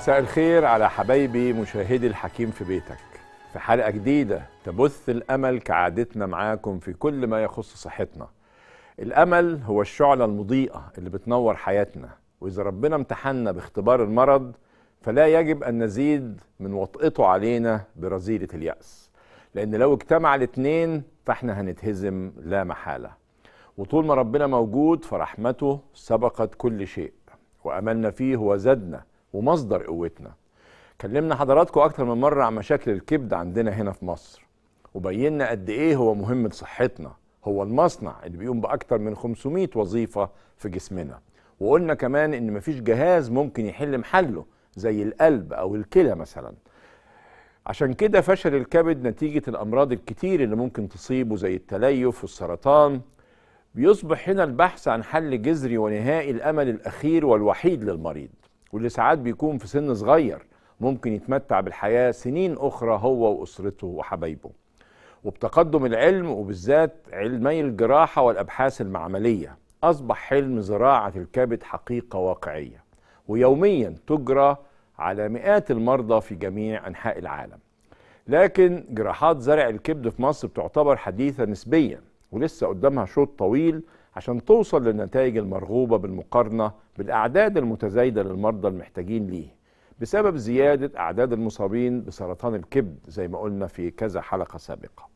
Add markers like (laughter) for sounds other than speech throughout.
مساء الخير على حبايبي مشاهدي الحكيم في بيتك في حلقة جديدة تبث الأمل كعادتنا معاكم في كل ما يخص صحتنا الأمل هو الشعلة المضيئة اللي بتنور حياتنا وإذا ربنا امتحنا باختبار المرض فلا يجب أن نزيد من وطئته علينا برذيلة اليأس لأن لو اجتمع الاثنين فاحنا هنتهزم لا محالة وطول ما ربنا موجود فرحمته سبقت كل شيء وأملنا فيه وزدنا ومصدر قوتنا كلمنا حضراتكم اكتر من مره عن مشاكل الكبد عندنا هنا في مصر وبينا قد ايه هو مهم لصحتنا هو المصنع اللي بيقوم باكتر من 500 وظيفه في جسمنا وقلنا كمان ان مفيش جهاز ممكن يحل محله زي القلب او الكلى مثلا عشان كده فشل الكبد نتيجة الأمراض الكتير اللي ممكن تصيبه زي التليف والسرطان بيصبح هنا البحث عن حل جذري ونهائي الأمل الأخير والوحيد للمريض واللي ساعات بيكون في سن صغير ممكن يتمتع بالحياة سنين أخرى هو وأسرته وحبايبه وبتقدم العلم وبالذات علمي الجراحة والأبحاث المعملية أصبح حلم زراعة الكبد حقيقة واقعية ويوميا تجرى على مئات المرضى في جميع أنحاء العالم لكن جراحات زرع الكبد في مصر بتعتبر حديثة نسبيا ولسه قدامها شوط طويل عشان توصل للنتائج المرغوبة بالمقارنة بالأعداد المتزايدة للمرضى المحتاجين ليه بسبب زيادة أعداد المصابين بسرطان الكبد زي ما قلنا في كذا حلقة سابقة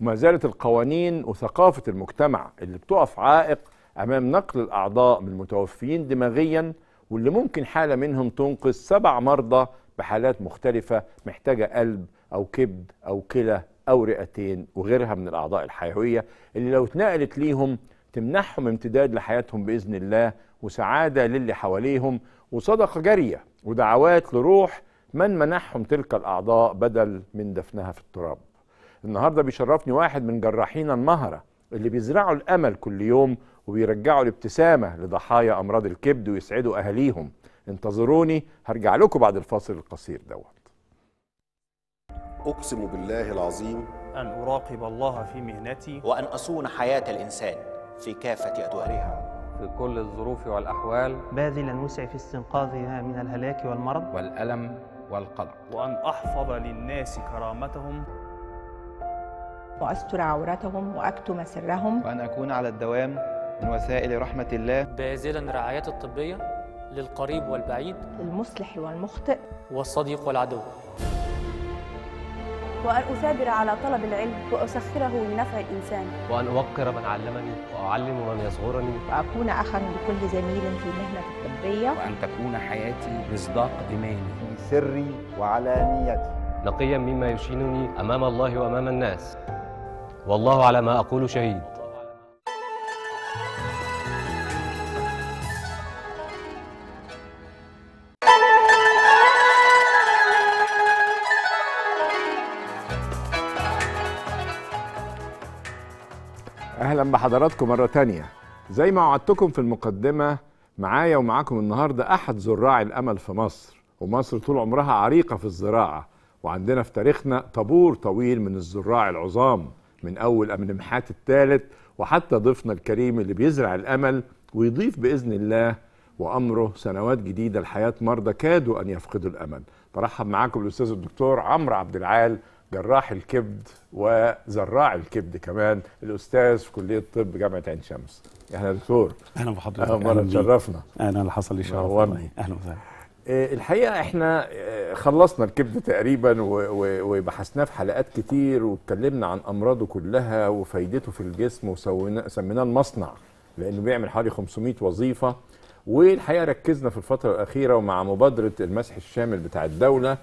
وما زالت القوانين وثقافة المجتمع اللي بتقف عائق أمام نقل الأعضاء من المتوفيين دماغيا واللي ممكن حالة منهم تنقذ سبع مرضى بحالات مختلفة محتاجة قلب أو كبد أو كلى أو رئتين وغيرها من الأعضاء الحيوية اللي لو اتنقلت ليهم تمنحهم امتداد لحياتهم باذن الله وسعاده للي حواليهم وصدقه جاريه ودعوات لروح من منحهم تلك الاعضاء بدل من دفنها في التراب. النهارده بيشرفني واحد من جراحين المهره اللي بيزرعوا الامل كل يوم وبيرجعوا الابتسامه لضحايا امراض الكبد ويسعدوا اهاليهم. انتظروني هرجع لكم بعد الفاصل القصير دوت. اقسم بالله العظيم ان اراقب الله في مهنتي وان اصون حياه الانسان في كافة أدوارها في كل الظروف والأحوال باذلا وسعي في استنقاذها من الهلاك والمرض والألم والقلق وأن أحفظ للناس كرامتهم وأستر عورتهم وأكتم سرهم وأن أكون على الدوام من وسائل رحمة الله باذلا رعاية الطبية للقريب والبعيد المصلح والمخطئ والصديق والعدو وأن أثابر على طلب العلم وأسخره لنفع الإنسان وأن أوقر من علمني وأعلم من يصغرني وأكون أخا لكل زميل في مهنة الطبية وأن تكون حياتي مصداق إيماني في سري وعلانيتي نقيا مما يشينني أمام الله وأمام الناس والله على ما أقول شهيد بحضراتكم مره تانية زي ما وعدتكم في المقدمه معايا ومعاكم النهارده احد زراع الامل في مصر ومصر طول عمرها عريقه في الزراعه وعندنا في تاريخنا طابور طويل من الزراع العظام من اول محات الثالث وحتى ضيفنا الكريم اللي بيزرع الامل ويضيف باذن الله وامره سنوات جديده لحياه مرضى كادوا ان يفقدوا الامل برحب معاكم الاستاذ الدكتور عمرو عبد العال جراح الكبد وزراع الكبد كمان الاستاذ في كليه الطب جامعه عين شمس اهلا دكتور اهلا بحضرتك اهلا مره تشرفنا انا اللي حصل لي شرف والله اهلا وسهلا آه، الحقيقه احنا آه، خلصنا الكبد تقريبا وبحثناه في حلقات كتير واتكلمنا عن امراضه كلها وفايدته في الجسم وسميناه المصنع لانه بيعمل حوالي 500 وظيفه والحقيقه ركزنا في الفتره الاخيره ومع مبادره المسح الشامل بتاع الدوله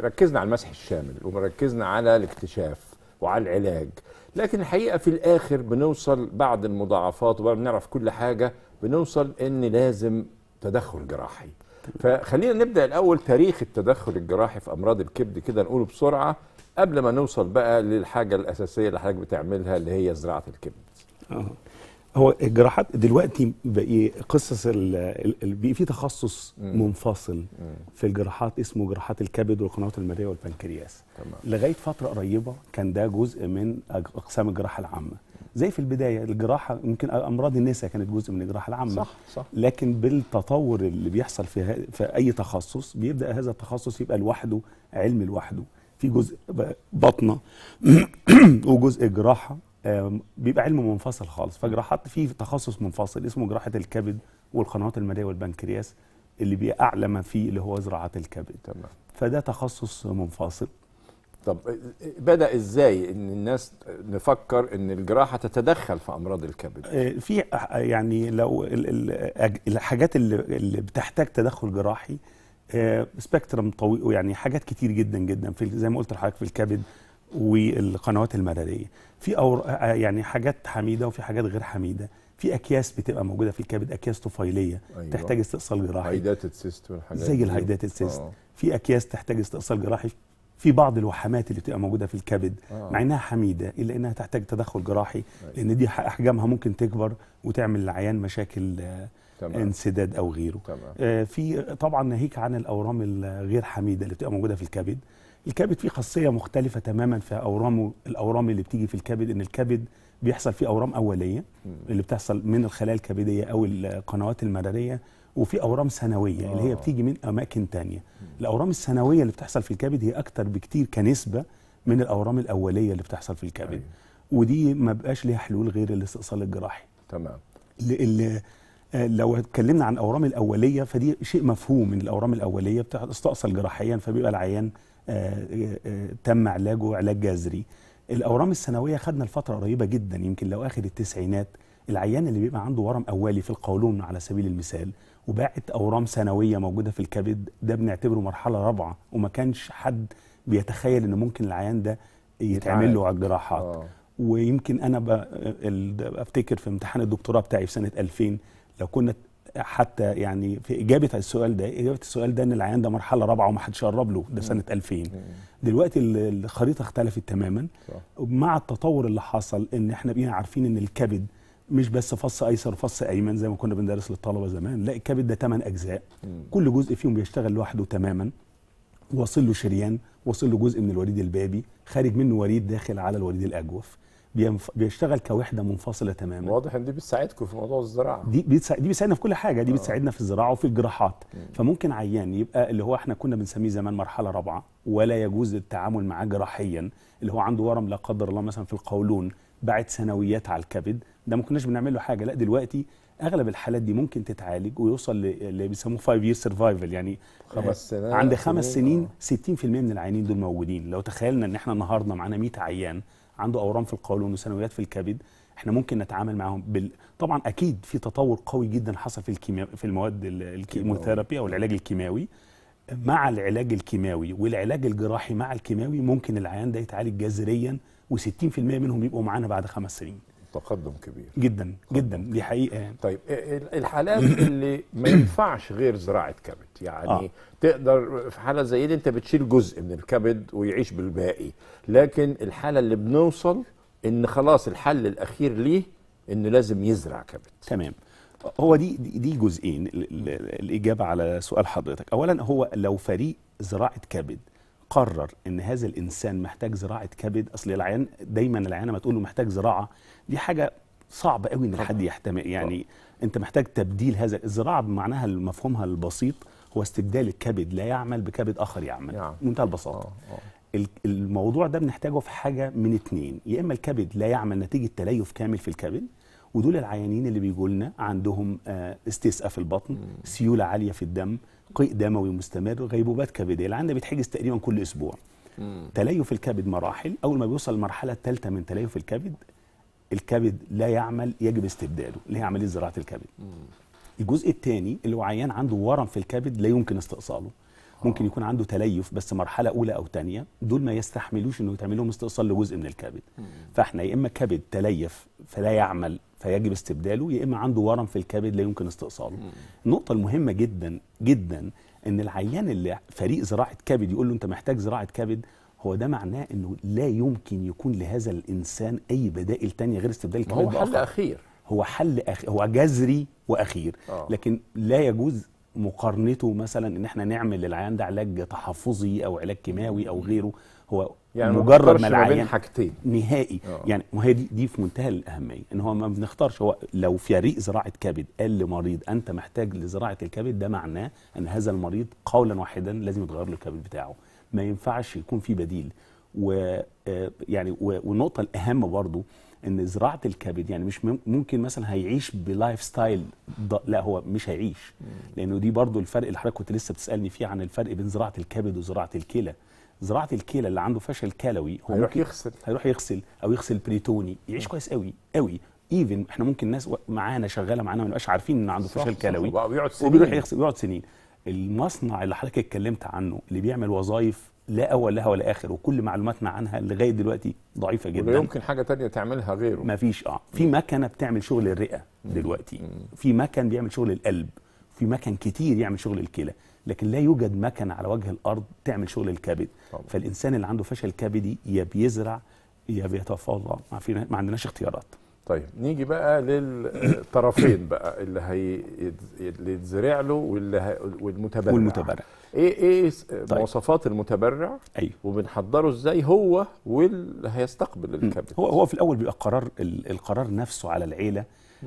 ركزنا على المسح الشامل وركزنا على الاكتشاف وعلى العلاج لكن الحقيقه في الاخر بنوصل بعد المضاعفات وبعد بنعرف كل حاجه بنوصل ان لازم تدخل جراحي فخلينا نبدا الاول تاريخ التدخل الجراحي في امراض الكبد كده نقوله بسرعه قبل ما نوصل بقى للحاجه الاساسيه اللي حضرتك بتعملها اللي هي زراعه الكبد. أوه. هو الجراحات دلوقتي بقي قصص بقي في تخصص منفصل مم. في الجراحات اسمه جراحات الكبد والقنوات المريه والبنكرياس تمام. لغايه فتره قريبه كان ده جزء من اقسام الجراحه العامه زي في البدايه الجراحه ممكن امراض النساء كانت جزء من الجراحه العامه صح صح لكن بالتطور اللي بيحصل في, في اي تخصص بيبدا هذا التخصص يبقى لوحده علم لوحده في جزء بطنه (clears throat) وجزء جراحه بيبقى علم منفصل خالص فجراحات فيه تخصص منفصل اسمه جراحه الكبد والقنوات الماليه والبنكرياس اللي بيبقى اعلى ما فيه اللي هو زراعه الكبد تمام فده تخصص منفصل طب بدا ازاي ان الناس نفكر ان الجراحه تتدخل في امراض الكبد آه، في يعني لو الحاجات اللي بتحتاج تدخل جراحي سبيكترم آه، طويل يعني حاجات كتير جدا جدا في زي ما قلت لحضرتك في الكبد والقنوات المراريه في أور يعني حاجات حميده وفي حاجات غير حميده في اكياس بتبقى موجوده في الكبد اكياس طفيليه أيوة. تحتاج استئصال جراحي هايداتد سيست والحاجات زي الهايداتيد سيست آه. في اكياس تحتاج استئصال جراحي في بعض الوحمات اللي بتبقى موجوده في الكبد آه. مع انها حميده الا انها تحتاج تدخل جراحي أيوة. لان دي احجامها ممكن تكبر وتعمل للعيان مشاكل آه، تمام. انسداد او غيره تمام. آه في طبعا ناهيك عن الاورام الغير حميده اللي بتبقى موجوده في الكبد الكبد فيه خاصيه مختلفه تماما في اورامه الاورام اللي بتيجي في الكبد ان الكبد بيحصل فيه اورام اوليه اللي بتحصل من الخلايا الكبديه او القنوات المراريه وفي اورام سنويه اللي هي آه. بتيجي من اماكن تانية الاورام السنويه اللي بتحصل في الكبد هي اكتر بكتير كنسبه من الاورام الاوليه اللي بتحصل في الكبد أيوه. ودي ما بقاش ليها حلول غير الاستئصال الجراحي تمام آه، لو اتكلمنا عن الاورام الاوليه فدي شيء مفهوم من الاورام الاوليه بتستأصل جراحيا فبيبقى العيان تم علاجه علاج جذري الاورام الثانويه خدنا لفتره قريبه جدا يمكن لو اخر التسعينات العيان اللي بيبقى عنده ورم اولي في القولون على سبيل المثال وباعت اورام ثانويه موجوده في الكبد ده بنعتبره مرحله رابعه وما كانش حد بيتخيل ان ممكن العيان ده يتعمل له جراحات آه. ويمكن انا افتكر في امتحان الدكتوراه بتاعي في سنه 2000 لو كنا حتى يعني في اجابه السؤال ده اجابه السؤال ده ان العيان ده مرحله رابعه ومحدش قرب له ده سنه 2000 دلوقتي الخريطه اختلفت تماما مع التطور اللي حصل ان احنا بقينا عارفين ان الكبد مش بس فص ايسر وفص ايمن زي ما كنا بندرس للطلبه زمان لا الكبد ده 8 اجزاء كل جزء فيهم بيشتغل لوحده تماما واصل له شريان واصل له جزء من الوريد البابي خارج منه وريد داخل على الوريد الاجوف بيشتغل كوحده منفصله تماما واضح ان دي بتساعدكم في موضوع الزراعه دي بتسا... دي بتساعدنا في كل حاجه دي آه. بتساعدنا في الزراعه وفي الجراحات مم. فممكن عيان يبقى اللي هو احنا كنا بنسميه زمان مرحله رابعه ولا يجوز التعامل معاه جراحيا اللي هو عنده ورم لا قدر الله مثلا في القولون بعد سنويات على الكبد ده ما كناش بنعمل له حاجه لا دلوقتي اغلب الحالات دي ممكن تتعالج ويوصل اللي بيسموه 5 يير سرفايفل يعني خمس آه، سنين عند خمس آه. سنين 60% من العيانين دول موجودين لو تخيلنا ان احنا النهارده معانا 100 عيان عنده اورام في القولون وثانويات في الكبد احنا ممكن نتعامل معاهم بال... طبعا اكيد في تطور قوي جدا حصل في الكيمياء في المواد الكيموثيرابي او العلاج الكيماوي مع العلاج الكيماوي والعلاج الجراحي مع الكيماوي ممكن العيان ده يتعالج جذريا و60% منهم يبقوا معانا بعد خمس سنين تقدم كبير جدا جدا دي حقيقه يعني. طيب الحالات (coughs) اللي ما ينفعش غير زراعه كبد يعني آه. تقدر في حاله زي دي انت بتشيل جزء من الكبد ويعيش بالباقي لكن الحاله اللي بنوصل ان خلاص الحل الاخير ليه انه لازم يزرع كبد تمام هو دي دي جزئين الاجابه على سؤال حضرتك اولا هو لو فريق زراعه كبد قرر ان هذا الانسان محتاج زراعه كبد اصل العيان دايما العيان لما تقول له محتاج زراعه دي حاجه صعب قوي ان حد يحتمل يعني طبعا. انت محتاج تبديل هذا الزراعه بمعناها مفهومها البسيط هو استبدال الكبد لا يعمل بكبد اخر يعمل يعني. البساطه أوه. أوه. الموضوع ده بنحتاجه في حاجه من اتنين يا اما الكبد لا يعمل نتيجه تليف كامل في الكبد ودول العيانين اللي بيجوا لنا عندهم آه، استسقاء في البطن سيوله عاليه في الدم قيء دموي مستمر غيبوبات كبديه اللي ده بيتحجز تقريبا كل اسبوع مم. تليف الكبد مراحل اول ما بيوصل المرحله الثالثه من تليف الكبد الكبد لا يعمل يجب استبداله اللي هي عمليه زراعه الكبد مم. الجزء الثاني اللي هو عيان عنده ورم في الكبد لا يمكن استئصاله ممكن يكون عنده تليف بس مرحله اولى او ثانيه دول ما يستحملوش انه يتعمل لهم استئصال لجزء من الكبد فاحنا يا اما كبد تليف فلا يعمل فيجب استبداله يا اما عنده ورم في الكبد لا يمكن استئصاله النقطه المهمه جدا جدا ان العيان اللي فريق زراعه كبد يقول له انت محتاج زراعه كبد هو ده معناه انه لا يمكن يكون لهذا الانسان اي بدائل تانية غير استبدال الكبد هو حل اخير هو حل أخ... هو جذري واخير أوه. لكن لا يجوز مقارنته مثلا ان احنا نعمل للعيان ده علاج تحفظي او علاج كيماوي او غيره هو يعني مجرد ما العيان حاجتين نهائي أوه. يعني وهي دي دي في منتهى الاهميه ان هو ما بنختارش هو لو فريق زراعه كبد قال لمريض انت محتاج لزراعه الكبد ده معناه ان هذا المريض قولا واحدا لازم يتغير له الكبد بتاعه ما ينفعش يكون في بديل و آه، يعني والنقطه الاهم برضه ان زراعه الكبد يعني مش ممكن مثلا هيعيش بلايف ستايل لا هو مش هيعيش لانه دي برضو الفرق اللي حضرتك كنت لسه بتسالني فيه عن الفرق بين زراعه الكبد وزراعه الكلى زراعه الكلى اللي عنده فشل كلوي هو هيروح يغسل هيروح يغسل او يغسل بريتوني يعيش كويس قوي قوي ايفن احنا ممكن ناس معانا شغاله معانا ما نبقاش عارفين ان عنده فشل كلوي وبيقعد سنين وبيروح يغسل ويقعد سنين المصنع اللي حضرتك اتكلمت عنه اللي بيعمل وظائف لا اول لها ولا اخر وكل معلوماتنا عنها لغايه دلوقتي ضعيفه جدا ولا يمكن حاجه تانية تعملها غيره مفيش اه في مكنه بتعمل شغل الرئه دلوقتي في مكن بيعمل شغل القلب في مكن كتير يعمل شغل الكلى لكن لا يوجد مكن على وجه الارض تعمل شغل الكبد طبعا. فالانسان اللي عنده فشل كبدي يا بيزرع يا بيتفاضى ما, ما عندناش اختيارات طيب نيجي بقى للطرفين (coughs) بقى اللي هي اللي يتزرع له واللي ه... والمتبرع والمتبرع ايه ايه طيب. مواصفات المتبرع أيوه. وبنحضره ازاي هو واللي هيستقبل الكابيتال هو هو في الاول بيبقى قرار القرار نفسه على العيله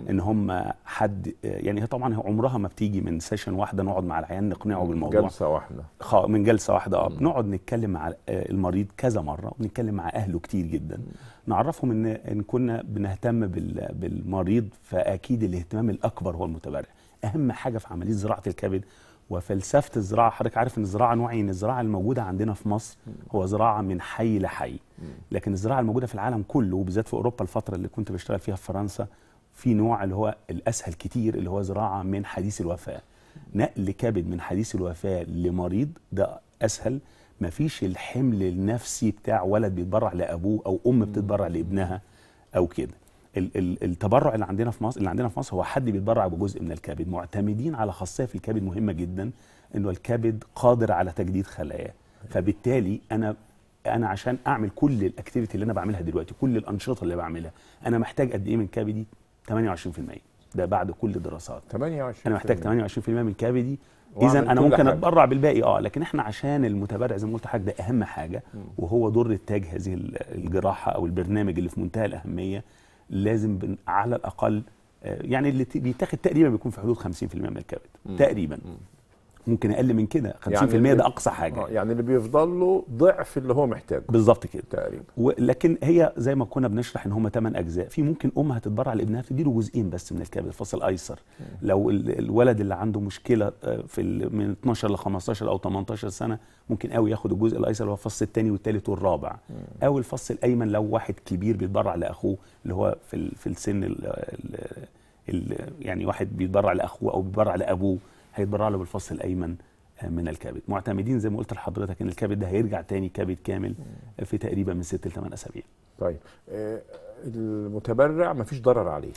ان هم حد يعني هي طبعا عمرها ما بتيجي من سيشن واحده نقعد مع العيان نقنعه بالموضوع جلسه واحده من جلسه واحده اه بنقعد نتكلم مع آه، المريض كذا مره ونتكلم مع اهله كتير جدا نعرفهم ان ان كنا بنهتم بالمريض فاكيد الاهتمام الاكبر هو المتبرع اهم حاجه في عمليه زراعه الكبد وفلسفه الزراعه حضرتك عارف ان الزراعه نوعين إيه؟ الزراعه الموجوده عندنا في مصر هو زراعه من حي لحي لكن الزراعه الموجوده في العالم كله وبالذات في اوروبا الفتره اللي كنت بشتغل فيها في فرنسا في نوع اللي هو الاسهل كتير اللي هو زراعه من حديث الوفاه نقل كبد من حديث الوفاه لمريض ده اسهل مفيش الحمل النفسي بتاع ولد بيتبرع لابوه او ام بتتبرع لابنها او كده التبرع اللي عندنا في مصر اللي عندنا في مصر هو حد بيتبرع بجزء من الكبد معتمدين على خاصيه في الكبد مهمه جدا انه الكبد قادر على تجديد خلاياه فبالتالي انا انا عشان اعمل كل الاكتيفيتي اللي انا بعملها دلوقتي كل الانشطه اللي بعملها انا محتاج قد ايه من كبدي 28% ده بعد كل الدراسات 28 انا محتاج 28% من كبدي اذا انا ممكن اتبرع بالباقي اه لكن احنا عشان المتبرع زي ما قلت حاجه ده اهم حاجه وهو دور التاج هذه الجراحه او البرنامج اللي في منتهى الاهميه لازم على الاقل آه، يعني اللي بيتاخد تقريبا بيكون في حدود 50% من الكبد تقريبا ممكن اقل من كده 50% يعني ده اقصى حاجه آه يعني اللي بيفضل له ضعف اللي هو محتاجه بالظبط كده تقريبا ولكن هي زي ما كنا بنشرح ان هم 8 اجزاء في ممكن ام هتتبرع لابنها تديله جزئين بس من الكبد الفصل الايسر لو الولد اللي عنده مشكله آه، في من 12 ل 15 او 18 سنه ممكن قوي ياخد الجزء الايسر اللي هو الفص الثاني والثالث والرابع او الفص الايمن لو واحد كبير بيتبرع لاخوه اللي هو في في السن ال يعني واحد بيتبرع لاخوه او بيتبرع لابوه هيتبرع له بالفص الايمن آه، من الكبد معتمدين زي ما قلت لحضرتك ان الكبد ده هيرجع تاني كبد كامل آه، في تقريبا من 6 ل 8 اسابيع طيب آه، المتبرع مفيش ضرر عليه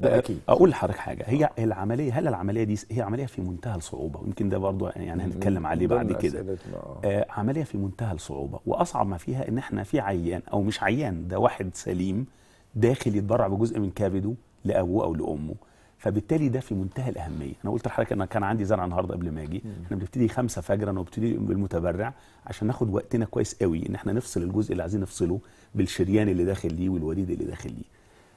ده اكيد اقول لحضرتك حاجه هي العمليه هل العمليه دي هي عمليه في منتهى الصعوبه ويمكن ده برضه يعني هنتكلم عليه بعد كده آه عمليه في منتهى الصعوبه واصعب ما فيها ان احنا في عيان او مش عيان ده واحد سليم داخل يتبرع بجزء من كبده لابوه او لامه فبالتالي ده في منتهى الاهميه انا قلت لحضرتك انا كان عندي زرع النهارده قبل ما اجي احنا بنبتدي 5 فجرا وبنبتدي بالمتبرع عشان ناخد وقتنا كويس قوي ان احنا نفصل الجزء اللي عايزين نفصله بالشريان اللي داخل ليه والوريد اللي داخل ليه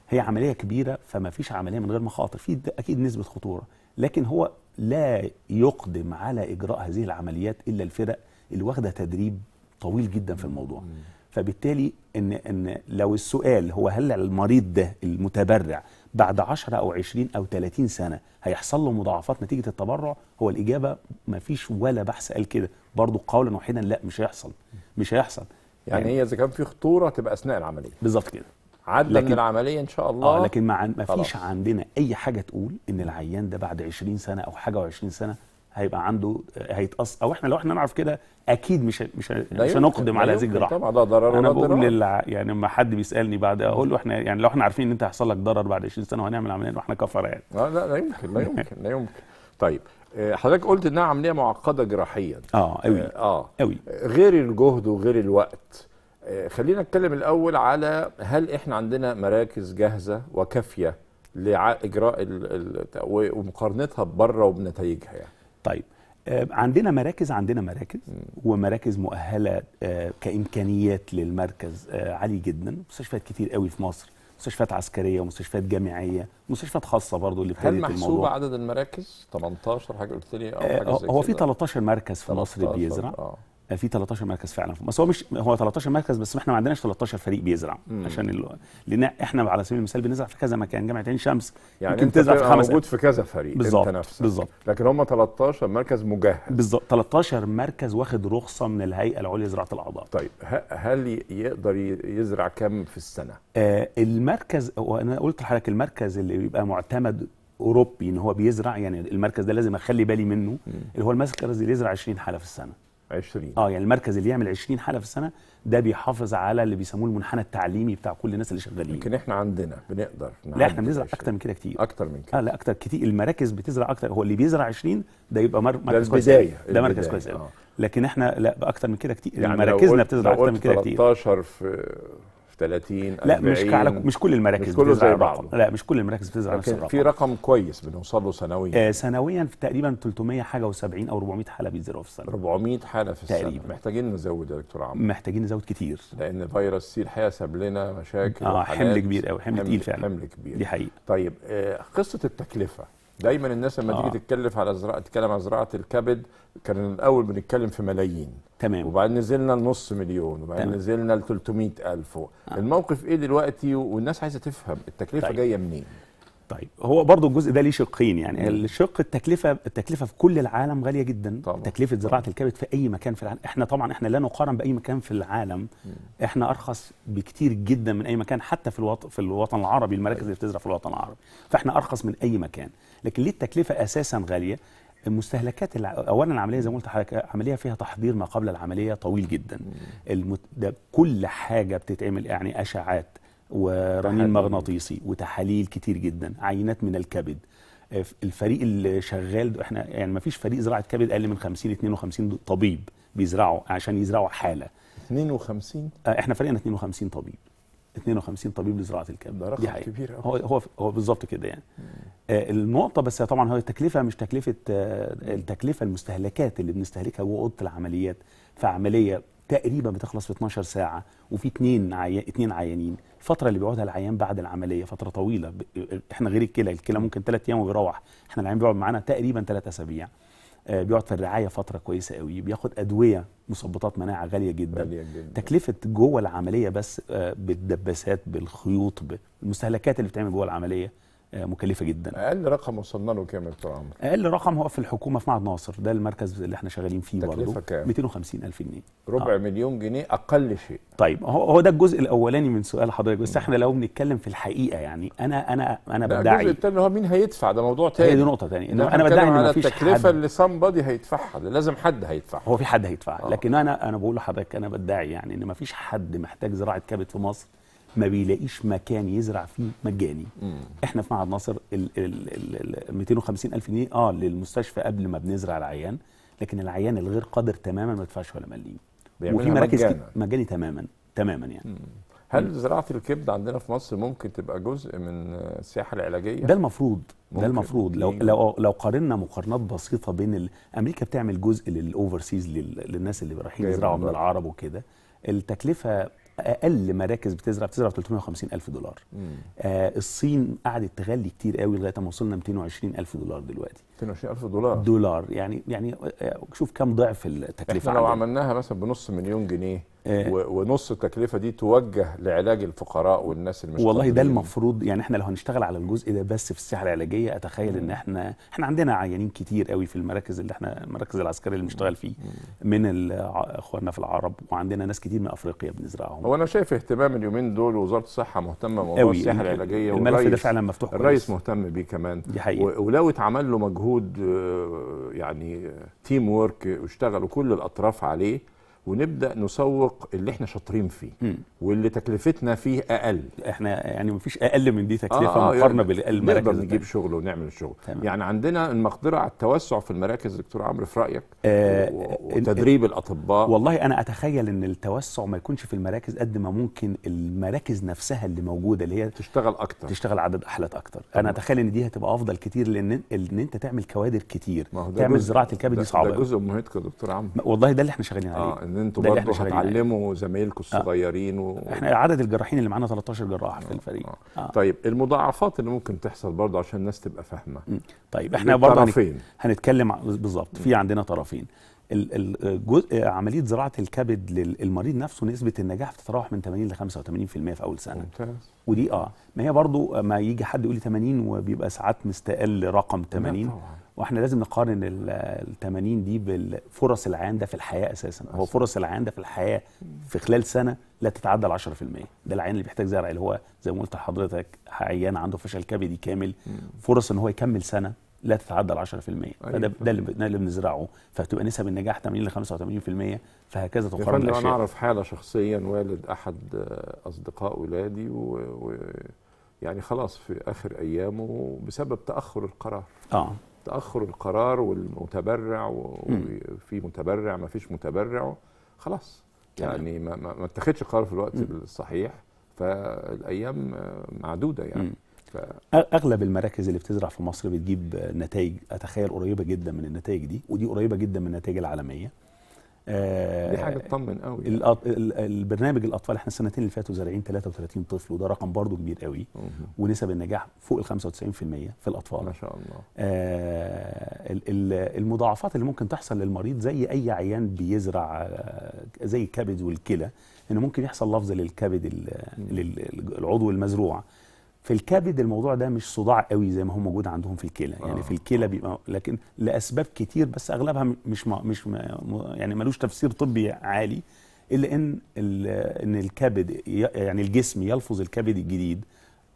هي عمليه كبيره فما فيش عمليه من غير مخاطر في اكيد نسبه خطوره لكن هو لا يقدم على اجراء هذه العمليات الا الفرق اللي واخده تدريب طويل جدا في الموضوع فبالتالي ان ان لو السؤال هو هل المريض ده المتبرع بعد 10 او 20 او 30 سنه هيحصل له مضاعفات نتيجه التبرع هو الاجابه ما فيش ولا بحث قال كده برضه قولا واحدا لا مش هيحصل مش هيحصل يعني, يعني هي اذا كان في خطوره تبقى اثناء العمليه بالظبط كده عدى من العمليه ان شاء آه، الله اه لكن ما, ما فيش عندنا اي حاجه تقول ان العيان ده بعد 20 سنه او حاجه و20 سنه هيبقى عنده هيتقص او احنا لو احنا نعرف كده اكيد مش مش مش هنقدم على هذه الجراحه طبعا ده ضرر انا بقول للع... يعني لما حد بيسالني بعد اقول له احنا يعني لو احنا عارفين ان انت هيحصل لك ضرر بعد 20 سنه وهنعمل عمليه واحنا كفره يعني لا آه، لا لا يمكن لا يمكن لا يمكن طيب آه، حضرتك قلت انها عمليه معقده جراحيا اه قوي اه قوي آه. غير الجهد وغير الوقت خلينا نتكلم الاول على هل احنا عندنا مراكز جاهزه وكافيه لاجراء ومقارنتها ببره وبنتائجها يعني طيب آه، عندنا مراكز عندنا مراكز ومراكز مؤهله آه، كامكانيات للمركز آه، عاليه جدا مستشفيات كتير قوي في مصر مستشفيات عسكريه ومستشفيات جامعيه مستشفيات خاصه برضو اللي ابتدت الموضوع هل محسوب عدد المراكز 18 حاجه قلت لي هو في 13 مركز في مصر بيزرع آه. في 13 مركز فعلا بس هو مش هو 13 مركز بس احنا ما عندناش 13 فريق بيزرع مم. عشان لان احنا على سبيل المثال بنزرع في كذا مكان جامعه عين شمس يعني ممكن تزرع في خمس موجود في كذا فريق بالظبط انت نفسك بالظبط لكن هم 13 مركز مجهز بالظبط 13 مركز واخد رخصه من الهيئه العليا لزراعه الاعضاء طيب هل يقدر يزرع كم في السنه؟ آه المركز وانا قلت لحضرتك المركز اللي بيبقى معتمد اوروبي ان هو بيزرع يعني المركز ده لازم اخلي بالي منه مم. اللي هو المركز اللي يزرع 20 حاله في السنه 20 اه يعني المركز اللي يعمل 20 حاله في السنه ده بيحافظ على اللي بيسموه المنحنى التعليمي بتاع كل الناس اللي شغالين يمكن احنا عندنا بنقدر لا احنا بنزرع اكتر من كده كتير اكتر من آه، كده اه لا اكتر كتير المراكز بتزرع اكتر هو اللي بيزرع 20 ده يبقى مر... مركز كويس ده البداية. مركز كويس قوي آه. لكن احنا لا باكتر من كده كتير يعني مراكزنا بتزرع اكتر من كده كتير 13 في 30 لا مش على مش كل المراكز مش كله زي بعضه لا مش كل المراكز بتزرع نفس الرقم في رقم كويس بنوصل له سنويا آه سنويا في تقريبا 300 حاجه و70 او 400 حاله بيزرعوا في السنه 400 حاله في السنه تقريبا محتاجين نزود يا دكتور عمرو محتاجين نزود كتير لان فيروس سي الحقيقه ساب لنا مشاكل اه حمل كبير قوي حمل تقيل فعلا حمل كبير دي حقيقه طيب آه قصه التكلفه دايما الناس لما آه. تيجي تتكلف على زراعه تتكلم على زراعه الكبد كان الاول بنتكلم في ملايين تمام وبعدين نزلنا لنص مليون وبعدين تمام. نزلنا ل 300000 آه. الموقف ايه دلوقتي والناس عايزه تفهم التكلفه طيب. جايه منين طيب هو برضو الجزء ده ليه شقين يعني الشق التكلفه التكلفه في كل العالم غاليه جدا طبعا. تكلفه زراعه الكبد في اي مكان في العالم احنا طبعا احنا لا نقارن باي مكان في العالم احنا ارخص بكتير جدا من اي مكان حتى في الوطن في الوطن العربي المراكز أيوة. اللي بتزرع في الوطن العربي فاحنا ارخص من اي مكان لكن ليه التكلفه اساسا غاليه المستهلكات اولا العمليه زي ما قلت لحضرتك عمليه فيها تحضير ما قبل العمليه طويل جدا المت... ده كل حاجه بتتعمل يعني اشعات ورنين مغناطيسي وتحاليل كتير جدا عينات من الكبد آه، الفريق اللي شغال احنا يعني ما فيش فريق زراعه كبد اقل من 50 52 طبيب بيزرعوا عشان يزرعوا حاله 52 آه، احنا فريقنا 52 طبيب 52 طبيب لزراعه الكبد ده رقم كبير قوي هو هو هو بالظبط كده يعني مم. آه النقطه بس طبعا هو التكلفه مش تكلفه آه التكلفه المستهلكات اللي بنستهلكها جوه اوضه العمليات فعمليه تقريبا بتخلص في 12 ساعه وفي اثنين عي... اثنين عيانين الفتره اللي بيقعدها العيان بعد العمليه فتره طويله احنا غير الكلى الكلى ممكن ثلاث ايام وبيروح احنا العيان بيقعد معانا تقريبا ثلاث اسابيع آه، بيقعد في الرعايه فتره كويسه قوي بياخد ادويه مثبطات مناعه غاليه جدا, غالية جدا. تكلفه جوه العمليه بس آه، بالدباسات بالخيوط بالمستهلكات اللي بتعمل جوه العمليه آه، مكلفه جدا اقل رقم وصلنا له كام يا دكتور عمرو اقل رقم هو في الحكومه في معهد ناصر ده المركز اللي احنا شغالين فيه برضه 250 الف جنيه ربع آه. مليون جنيه اقل شيء طيب هو هو ده الجزء الاولاني من سؤال حضرتك بس احنا لو بنتكلم في الحقيقه يعني انا انا انا بدعي الجزء الثاني هو مين هيدفع ده موضوع ثاني هي دي نقطه ثانيه انا بدعي ان مفيش التكلفه اللي بادي هيدفعها ده لازم حد هيدفع هو في حد آه. لكن انا انا بقول لحضرتك انا بدعي يعني ان مفيش حد محتاج زراعه كبد في مصر ما بيلاقيش مكان يزرع فيه مجاني مم. احنا في معهد ناصر ال ال ال 250 الف جنيه اه للمستشفى قبل ما بنزرع العيان لكن العيان الغير قادر تماما ما يدفعش ولا مليم وفي مراكز مجاني. مجاني تماما تماما يعني مم. هل زراعه الكبد عندنا في مصر ممكن تبقى جزء من السياحه العلاجيه ده المفروض ممكن. ده المفروض لو لو لو قارنا مقارنات بسيطه بين امريكا بتعمل جزء للاوفرسيز للناس اللي رايحين يزرعوا من العرب وكده التكلفه اقل مراكز بتزرع بتزرع 350 الف دولار آه الصين قعدت تغلي كتير قوي لغايه ما وصلنا 220 الف دولار دلوقتي 22000 دولار دولار يعني يعني شوف كم ضعف التكلفه احنا لو عملناها مثلا بنص مليون جنيه إيه ونص التكلفه دي توجه لعلاج الفقراء والناس اللي مش والله ده المفروض يعني احنا لو هنشتغل على الجزء ده بس في الساحه العلاجيه اتخيل مم. ان احنا احنا عندنا عيانين كتير قوي في المراكز اللي احنا المراكز العسكريه اللي بنشتغل فيه مم. من اخواننا في العرب وعندنا ناس كتير من افريقيا بنزرعهم هو انا شايف اهتمام اليومين دول وزاره الصحه مهتمه بموضوع الساحه العلاجيه الملف ده فعلا مفتوح الرئيس مهتم بيه كمان دي حقيقة. ولو اتعمل له مجهود آه، يعني تيم آه، وورك آه، واشتغلوا كل الاطراف عليه ونبدا نسوق اللي احنا شاطرين فيه م. واللي تكلفتنا فيه اقل احنا يعني مفيش اقل من دي تكلفه آه, آه، يعني مقارنه يعني بالمراكز نقدر نجيب شغل ونعمل الشغل تمام. يعني عندنا المقدره على التوسع في المراكز دكتور عمرو في رايك آه وتدريب آه الاطباء والله انا اتخيل ان التوسع ما يكونش في المراكز قد ما ممكن المراكز نفسها اللي موجوده اللي هي تشتغل اكتر تشتغل عدد احلات اكتر تمام. انا اتخيل ان دي هتبقى افضل كتير لان ان انت تعمل كوادر كتير تعمل زراعه الكبد دي صعبه ده جزء مهلك يا دكتور عمرو والله ده اللي احنا شغالين آه، عليه آه ان انتوا برضه هتعلموا زمايلكم آه. الصغيرين و... احنا عدد الجراحين اللي معانا 13 جراح في آه. الفريق آه. آه. طيب المضاعفات اللي ممكن تحصل برضه عشان الناس تبقى فاهمه طيب احنا برضه هنتكلم بالظبط في عندنا طرفين الجزء عمليه زراعه الكبد للمريض نفسه نسبه النجاح بتتراوح من 80 ل 85% في اول سنه ممتاز ودي اه ما هي برضو ما يجي حد يقول لي 80 وبيبقى ساعات مستقل رقم 80 طبعا. واحنا لازم نقارن ال 80 دي بالفرص العيان ده في الحياه اساسا هو فرص العيان ده في الحياه في خلال سنه لا تتعدى ال 10% ده العيان اللي بيحتاج زرع اللي هو زي ما قلت لحضرتك عيان عنده فشل كبدي كامل فرص ان هو يكمل سنه لا تتعدى ال 10% أيوة. فده ده اللي بنزرعه فتبقى نسب النجاح 80 ل 85% فهكذا تقارن الاشياء انا اعرف حاله شخصيا والد احد اصدقاء ولادي و... و... يعني خلاص في اخر ايامه بسبب تاخر القرار اه تاخر القرار والمتبرع وفي متبرع ما فيش متبرع خلاص يعني ما ما اتخذش قرار في الوقت م. الصحيح فالايام معدوده يعني ف... اغلب المراكز اللي بتزرع في مصر بتجيب نتائج اتخيل قريبه جدا من النتائج دي ودي قريبه جدا من النتائج العالميه آه، دي حاجه تطمن قوي يعني. البرنامج الاطفال احنا السنتين اللي فاتوا زارعين 33 طفل وده رقم برضو كبير قوي ونسب النجاح فوق ال 95% في الاطفال ما شاء الله آه، المضاعفات اللي ممكن تحصل للمريض زي اي عيان بيزرع آه، زي الكبد والكلى انه ممكن يحصل لفظ للكبد العضو المزروع في الكبد الموضوع ده مش صداع قوي زي ما هو موجود عندهم في الكلى يعني آه. في الكلى بيبقى لكن لاسباب كتير بس اغلبها مش ما مش ما يعني ملوش تفسير طبي عالي الا ان ان الكبد يعني الجسم يلفظ الكبد الجديد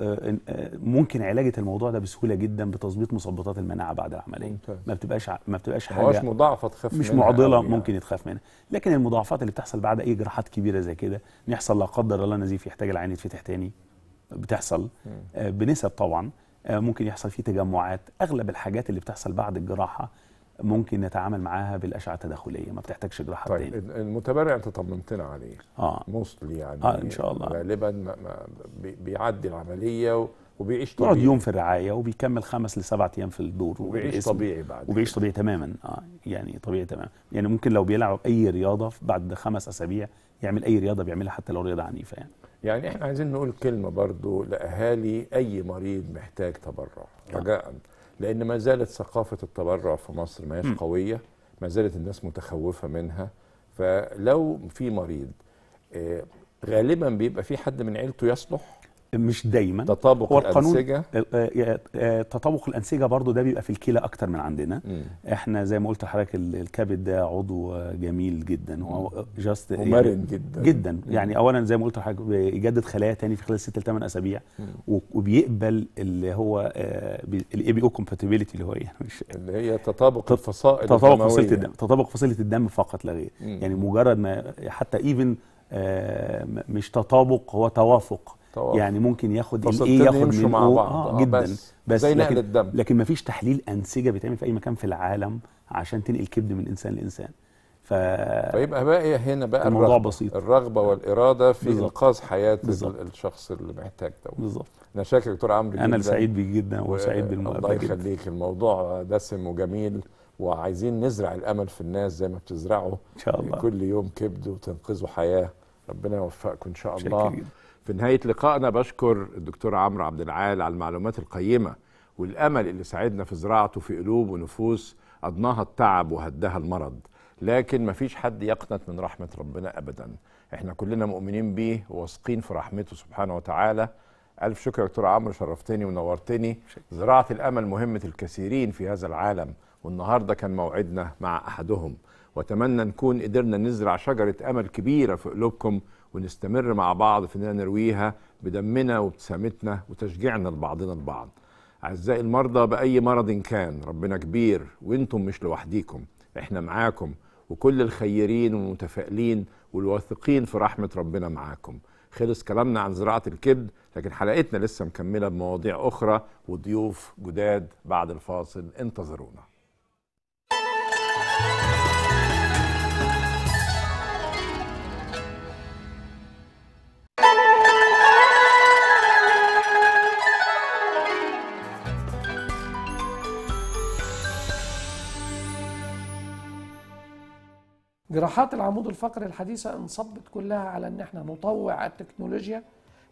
آه، آه، ممكن علاجه الموضوع ده بسهوله جدا بتظبيط مثبطات المناعه بعد العمليه ما بتبقاش ما بتبقاش حاجه مش مضاعفه تخاف مش معضله يعني. ممكن يتخاف منها لكن المضاعفات اللي بتحصل بعد اي جراحات كبيره زي كده نحصل يحصل لا قدر الله نزيف يحتاج العين يتفتح تاني بتحصل آه، بنسب طبعا آه، ممكن يحصل فيه تجمعات اغلب الحاجات اللي بتحصل بعد الجراحه ممكن نتعامل معاها بالاشعه التداخليه ما بتحتاجش جراحه طيب تاني. المتبرع انت طمنتنا عليه اه موستلي يعني اه ان شاء الله غالبا بيعدي العمليه وبيعيش طبيعي بيقعد يوم في الرعايه وبيكمل خمس لسبعة ايام في الدور وبيعيش طبيعي بعد وبيعيش طبيعي تماما اه يعني طبيعي تماما يعني ممكن لو بيلعب اي رياضه بعد خمس اسابيع يعمل اي رياضه بيعملها حتى لو رياضه عنيفه يعني يعني احنا عايزين نقول كلمه برضو لاهالي اي مريض محتاج تبرع نعم. رجاء لان ما زالت ثقافه التبرع في مصر ما هيش قويه ما زالت الناس متخوفه منها فلو في مريض آه، غالبا بيبقى في حد من عيلته يصلح مش دايما تطابق الانسجه آه، آه، تطابق الانسجه برضو ده بيبقى في الكلى اكتر من عندنا مم. احنا زي ما قلت لحضرتك الكبد ده عضو جميل جدا هو جاست ومرن جدا جدا مم. يعني اولا زي ما قلت لحضرتك بيجدد خلايا تاني في خلال 6 ل 8 اسابيع وبيقبل اللي هو الاي آه، بي او كومباتيبلتي اللي هو يعني مش اللي هي تطابق الفصائل تطابق فصيله الدم تطابق فصيله الدم فقط لا غير يعني مجرد ما حتى ايفن مش تطابق هو توافق طبعا. يعني ممكن ياخد ايه ياخد من مع بعض آه،, آه جدا بس, بس زي لكن, الدم. لكن مفيش تحليل انسجه بيتعمل في اي مكان في العالم عشان تنقل كبد من انسان لانسان ف... فيبقى بقى إيه هنا بقى الموضوع الرغبة. بسيط الرغبه والاراده في انقاذ حياه بالزبط. الشخص اللي محتاج ده بالظبط انا شاكر دكتور عمرو جدا انا سعيد بيك جدا وسعيد بالمقابله الله يخليك الموضوع دسم وجميل وعايزين نزرع الامل في الناس زي ما بتزرعه ان شاء الله كل يوم كبد وتنقذوا حياه ربنا يوفقكم ان شاء الله جدا. في نهاية لقائنا بشكر الدكتور عمرو عبد العال على المعلومات القيمة والأمل اللي ساعدنا في زراعته في قلوب ونفوس أضناها التعب وهدها المرض لكن مفيش حد يقنط من رحمة ربنا أبدا احنا كلنا مؤمنين بيه وواثقين في رحمته سبحانه وتعالى ألف شكر يا دكتور عمرو شرفتني ونورتني زراعة الأمل مهمة الكثيرين في هذا العالم والنهاردة كان موعدنا مع أحدهم وأتمنى نكون قدرنا نزرع شجرة أمل كبيرة في قلوبكم ونستمر مع بعض في اننا نرويها بدمنا وابتسامتنا وتشجيعنا لبعضنا البعض. اعزائي المرضى باي مرض كان ربنا كبير وانتم مش لوحديكم احنا معاكم وكل الخيرين والمتفائلين والواثقين في رحمه ربنا معاكم. خلص كلامنا عن زراعه الكبد لكن حلقتنا لسه مكمله بمواضيع اخرى وضيوف جداد بعد الفاصل انتظرونا. جراحات العمود الفقري الحديثة انصبت كلها على ان احنا نطوع التكنولوجيا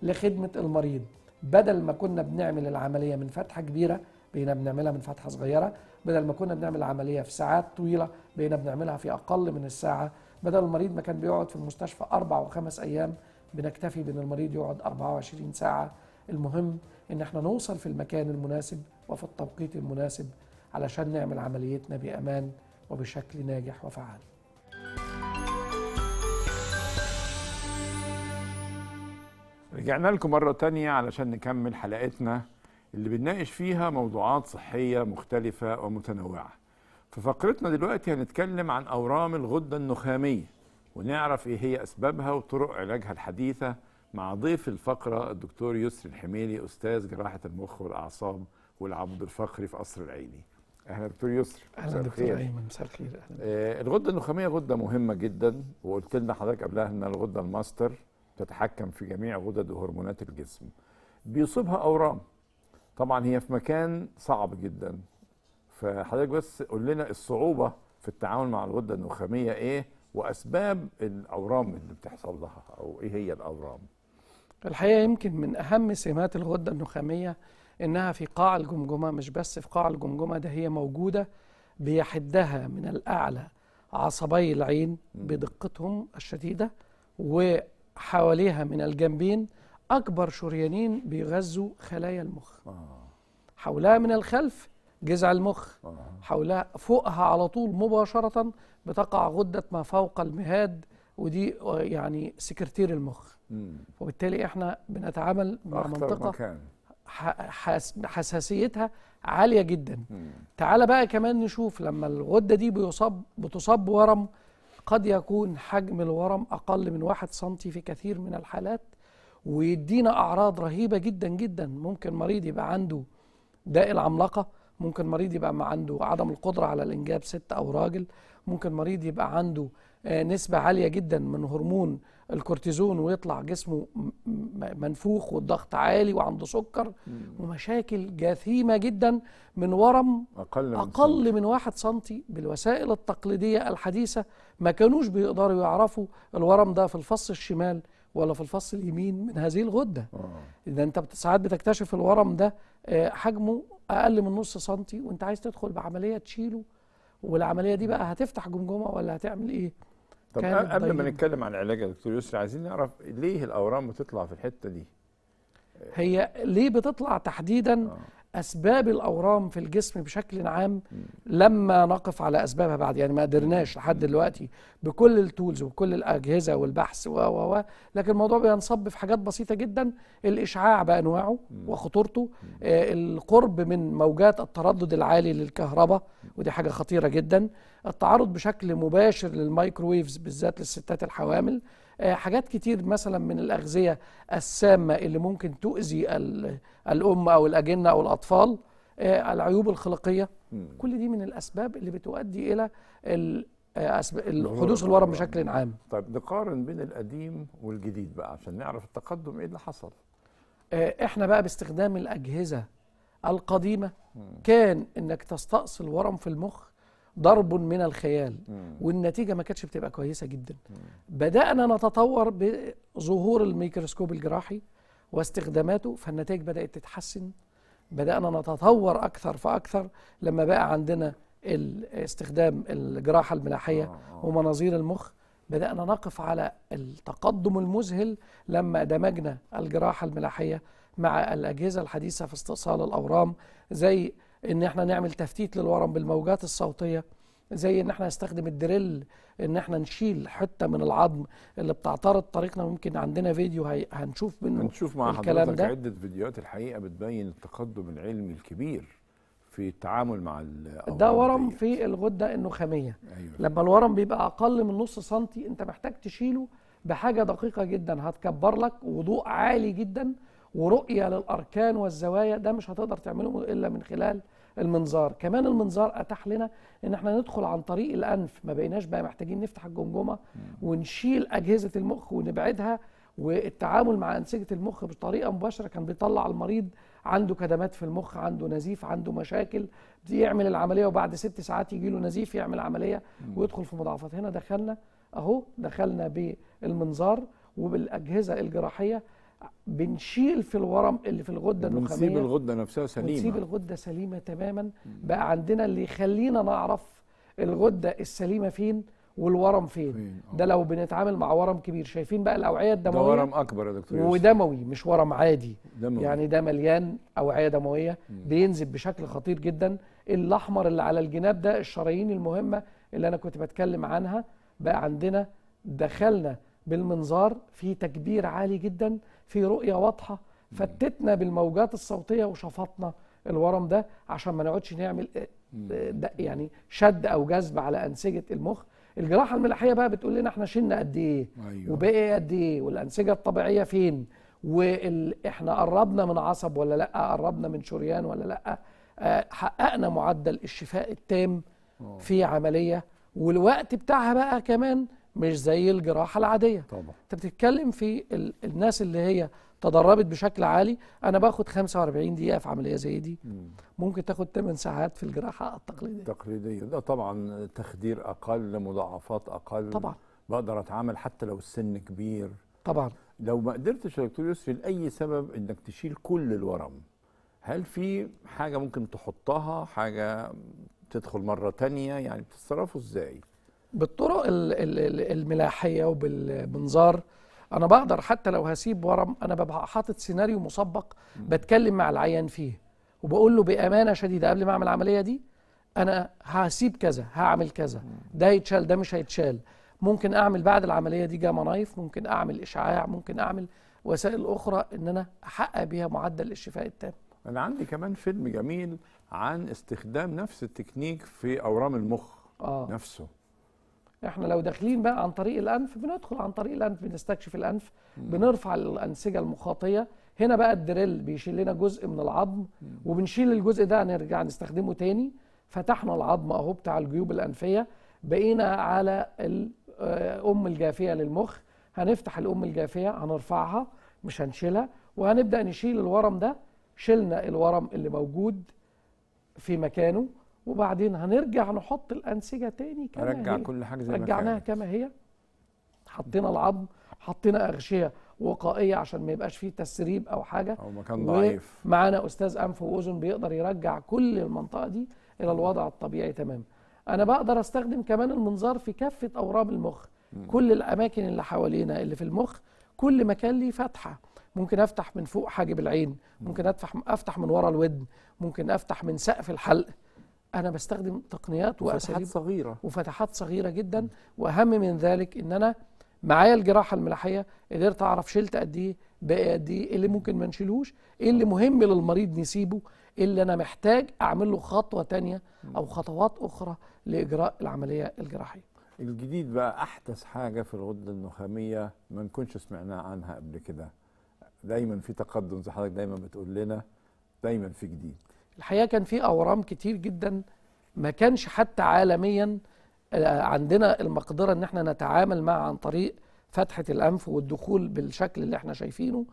لخدمة المريض بدل ما كنا بنعمل العملية من فتحة كبيرة بقينا بنعملها من فتحة صغيرة بدل ما كنا بنعمل العملية في ساعات طويلة بقينا بنعملها في أقل من الساعة بدل المريض ما كان بيقعد في المستشفى أربع وخمس أيام بنكتفي بأن المريض يقعد 24 ساعة المهم ان احنا نوصل في المكان المناسب وفي التوقيت المناسب علشان نعمل عمليتنا بامان وبشكل ناجح وفعال رجعنا لكم مرة تانية علشان نكمل حلقتنا اللي بنناقش فيها موضوعات صحية مختلفة ومتنوعة في فقرتنا دلوقتي هنتكلم عن أورام الغدة النخامية ونعرف إيه هي أسبابها وطرق علاجها الحديثة مع ضيف الفقرة الدكتور يسري الحميلي أستاذ جراحة المخ والأعصاب والعمود الفقري في قصر العيني اهلا دكتور يسري اهلا دكتور ايمن مساء الخير اهلا آه، الغده النخاميه غده مهمه جدا وقلت لنا حضرتك قبلها ان الغده الماستر تتحكم في جميع غدد وهرمونات الجسم بيصيبها اورام طبعا هي في مكان صعب جدا فحضرتك بس قول لنا الصعوبه في التعامل مع الغده النخاميه ايه واسباب الاورام اللي بتحصل لها او ايه هي الاورام الحقيقه يمكن من اهم سمات الغده النخاميه انها في قاع الجمجمه مش بس في قاع الجمجمه ده هي موجوده بيحدها من الاعلى عصبي العين بدقتهم الشديده حواليها من الجنبين أكبر شريانين بيغذوا خلايا المخ آه. حولها من الخلف جذع المخ آه. حولها فوقها على طول مباشرة بتقع غدة ما فوق المهاد ودي يعني سكرتير المخ وبالتالي احنا بنتعامل مع منطقة حساسيتها عالية جدا تعال بقى كمان نشوف لما الغدة دي بيصاب بتصاب بورم قد يكون حجم الورم أقل من واحد سنتي في كثير من الحالات ويدينا أعراض رهيبة جدا جدا ممكن مريض يبقى عنده داء العملاقة ممكن مريض يبقى عنده عدم القدرة على الإنجاب ست أو راجل ممكن مريض يبقى عنده آه، نسبة عالية جدا من هرمون الكورتيزون ويطلع جسمه منفوخ والضغط عالي وعنده سكر ومشاكل جثيمه جدا من ورم اقل من, أقل من واحد سنتي بالوسائل التقليديه الحديثه ما كانوش بيقدروا يعرفوا الورم ده في الفص الشمال ولا في الفص اليمين من هذه الغده آه. اذا انت ساعات بتكتشف الورم ده آه، حجمه اقل من نص سنتي وانت عايز تدخل بعمليه تشيله والعمليه دي بقى هتفتح جمجمه ولا هتعمل ايه طب قبل ما طيب. نتكلم عن العلاج يا دكتور يسري عايزين نعرف ليه الاورام بتطلع في الحته دي هي ليه بتطلع تحديدا آه. اسباب الاورام في الجسم بشكل عام لما نقف على اسبابها بعد يعني ما قدرناش لحد دلوقتي بكل التولز وبكل الاجهزه والبحث و و و لكن الموضوع بينصب في حاجات بسيطه جدا الاشعاع بانواعه وخطورته آه القرب من موجات التردد العالي للكهرباء ودي حاجه خطيره جدا التعرض بشكل مباشر للمايكرويفز بالذات للستات الحوامل آه، حاجات كتير مثلا من الأغذية السامة اللي ممكن تؤذي الأم أو الأجنة أو الأطفال آه، العيوب الخلقية كل دي من الأسباب اللي بتؤدي إلى آه، حدوث الورم بشكل عام طيب نقارن بين القديم والجديد بقى عشان نعرف التقدم ايه اللي حصل احنا بقى باستخدام الاجهزه القديمه كان انك تستأصل ورم في المخ ضرب من الخيال والنتيجه ما كانتش بتبقى كويسه جدا بدانا نتطور بظهور الميكروسكوب الجراحي واستخداماته فالنتائج بدات تتحسن بدانا نتطور اكثر فاكثر لما بقى عندنا استخدام الجراحه الملاحيه آه، آه. ومناظير المخ بدانا نقف على التقدم المذهل لما دمجنا الجراحه الملاحيه مع الاجهزه الحديثه في استئصال الاورام زي ان احنا نعمل تفتيت للورم بالموجات الصوتيه زي ان احنا نستخدم الدريل ان احنا نشيل حته من العظم اللي بتعترض طريقنا ممكن عندنا فيديو هي هنشوف منه هنشوف مع الكلام حضرتك ده. عده فيديوهات الحقيقه بتبين التقدم العلمي الكبير في التعامل مع ده ورم دي. في الغده النخاميه أيوة. لما الورم بيبقى اقل من نص سنتي انت محتاج تشيله بحاجه دقيقه جدا هتكبر لك وضوء عالي جدا ورؤيه للاركان والزوايا ده مش هتقدر تعمله الا من خلال المنظار كمان المنظار اتاح لنا ان احنا ندخل عن طريق الانف ما بقيناش بقى محتاجين نفتح الجمجمه ونشيل اجهزه المخ ونبعدها والتعامل مع انسجه المخ بطريقه مباشره كان بيطلع المريض عنده كدمات في المخ عنده نزيف عنده مشاكل يعمل العمليه وبعد ست ساعات يجي له نزيف يعمل عمليه ويدخل في مضاعفات هنا دخلنا اهو دخلنا بالمنظار وبالاجهزه الجراحيه بنشيل في الورم اللي في الغده النخاميه ونسيب الغده نفسها سليمه ونسيب الغده سليمه تماما بقى عندنا اللي يخلينا نعرف الغده السليمه فين والورم فين, فين. آه. ده لو بنتعامل مع ورم كبير شايفين بقى الاوعيه الدمويه ده ورم اكبر يا دكتور ودموي مش ورم عادي دموي. يعني ده مليان اوعيه دمويه بينزف بشكل خطير جدا الاحمر اللي على الجناب ده الشرايين المهمه اللي انا كنت بتكلم عنها بقى عندنا دخلنا بالمنظار في تكبير عالي جدا في رؤيه واضحه فتتنا بالموجات الصوتيه وشفطنا الورم ده عشان ما نقعدش نعمل آه، آه، يعني شد او جذب على انسجه المخ الجراحه الملاحيه بقى بتقول لنا احنا شلنا قد ايه أيوة. وبقي إيه قد ايه والانسجه الطبيعيه فين واحنا قربنا من عصب ولا لا قربنا من شريان ولا لا آه، حققنا معدل الشفاء التام في عمليه والوقت بتاعها بقى كمان مش زي الجراحه العاديه طبعا انت بتتكلم في الناس اللي هي تدربت بشكل عالي انا باخد 45 دقيقه في عمليه زي دي ممكن تاخد 8 ساعات في الجراحه التقليديه التقليديه ده طبعا تخدير اقل مضاعفات اقل طبعا بقدر اتعامل حتى لو السن كبير طبعا لو ما قدرتش يا دكتور يوسف لاي سبب انك تشيل كل الورم هل في حاجه ممكن تحطها حاجه تدخل مره تانية يعني بتتصرفوا ازاي بالطرق الملاحيه وبالمنظار انا بقدر حتى لو هسيب ورم انا ببقى حاطط سيناريو مسبق بتكلم مع العيان فيه وبقول له بامانه شديده قبل ما اعمل العمليه دي انا هسيب كذا هعمل كذا ده يتشال ده مش هيتشال ممكن اعمل بعد العمليه دي جاما نايف ممكن اعمل اشعاع ممكن اعمل وسائل اخرى ان انا احقق بيها معدل الشفاء التام انا عندي كمان فيلم جميل عن استخدام نفس التكنيك في اورام المخ آه. نفسه احنا لو داخلين بقى عن طريق الانف بندخل عن طريق الانف بنستكشف الانف بنرفع الانسجه المخاطيه هنا بقى الدريل بيشيل لنا جزء من العظم وبنشيل الجزء ده نرجع نستخدمه تاني فتحنا العظم اهو بتاع الجيوب الانفيه بقينا على الام آه، الجافيه للمخ هنفتح الام الجافيه هنرفعها مش هنشيلها وهنبدا نشيل الورم ده شلنا الورم اللي موجود في مكانه وبعدين هنرجع نحط الانسجه تاني كما رجع هي. كل حاجه زي رجعناها كما هي حطينا العظم حطينا اغشيه وقائيه عشان ما يبقاش فيه تسريب او حاجه او مكان ضعيف معانا استاذ انف واذن بيقدر يرجع كل المنطقه دي الى الوضع الطبيعي تمام انا بقدر استخدم كمان المنظار في كافه اورام المخ مم. كل الاماكن اللي حوالينا اللي في المخ كل مكان ليه فتحه ممكن افتح من فوق حاجب العين ممكن افتح افتح من ورا الودن ممكن افتح من سقف الحلق انا بستخدم تقنيات واساليب صغيره وفتحات صغيره جدا واهم من ذلك ان انا معايا الجراحه الملاحيه قدرت اعرف شلت قد ايه بقى قد ايه, إيه اللي ممكن ما نشيلهوش ايه اللي آه. مهم للمريض نسيبه إيه اللي انا محتاج اعمل له خطوه تانية او خطوات اخرى لاجراء العمليه الجراحيه الجديد بقى احدث حاجه في الغده النخاميه ما نكونش سمعناها عنها قبل كده دايما في تقدم زي حضرتك دايما بتقول لنا دايما في جديد الحقيقه كان في اورام كتير جدا ما كانش حتى عالميا آه، عندنا المقدره ان احنا نتعامل معها عن طريق فتحه الانف والدخول بالشكل اللي احنا شايفينه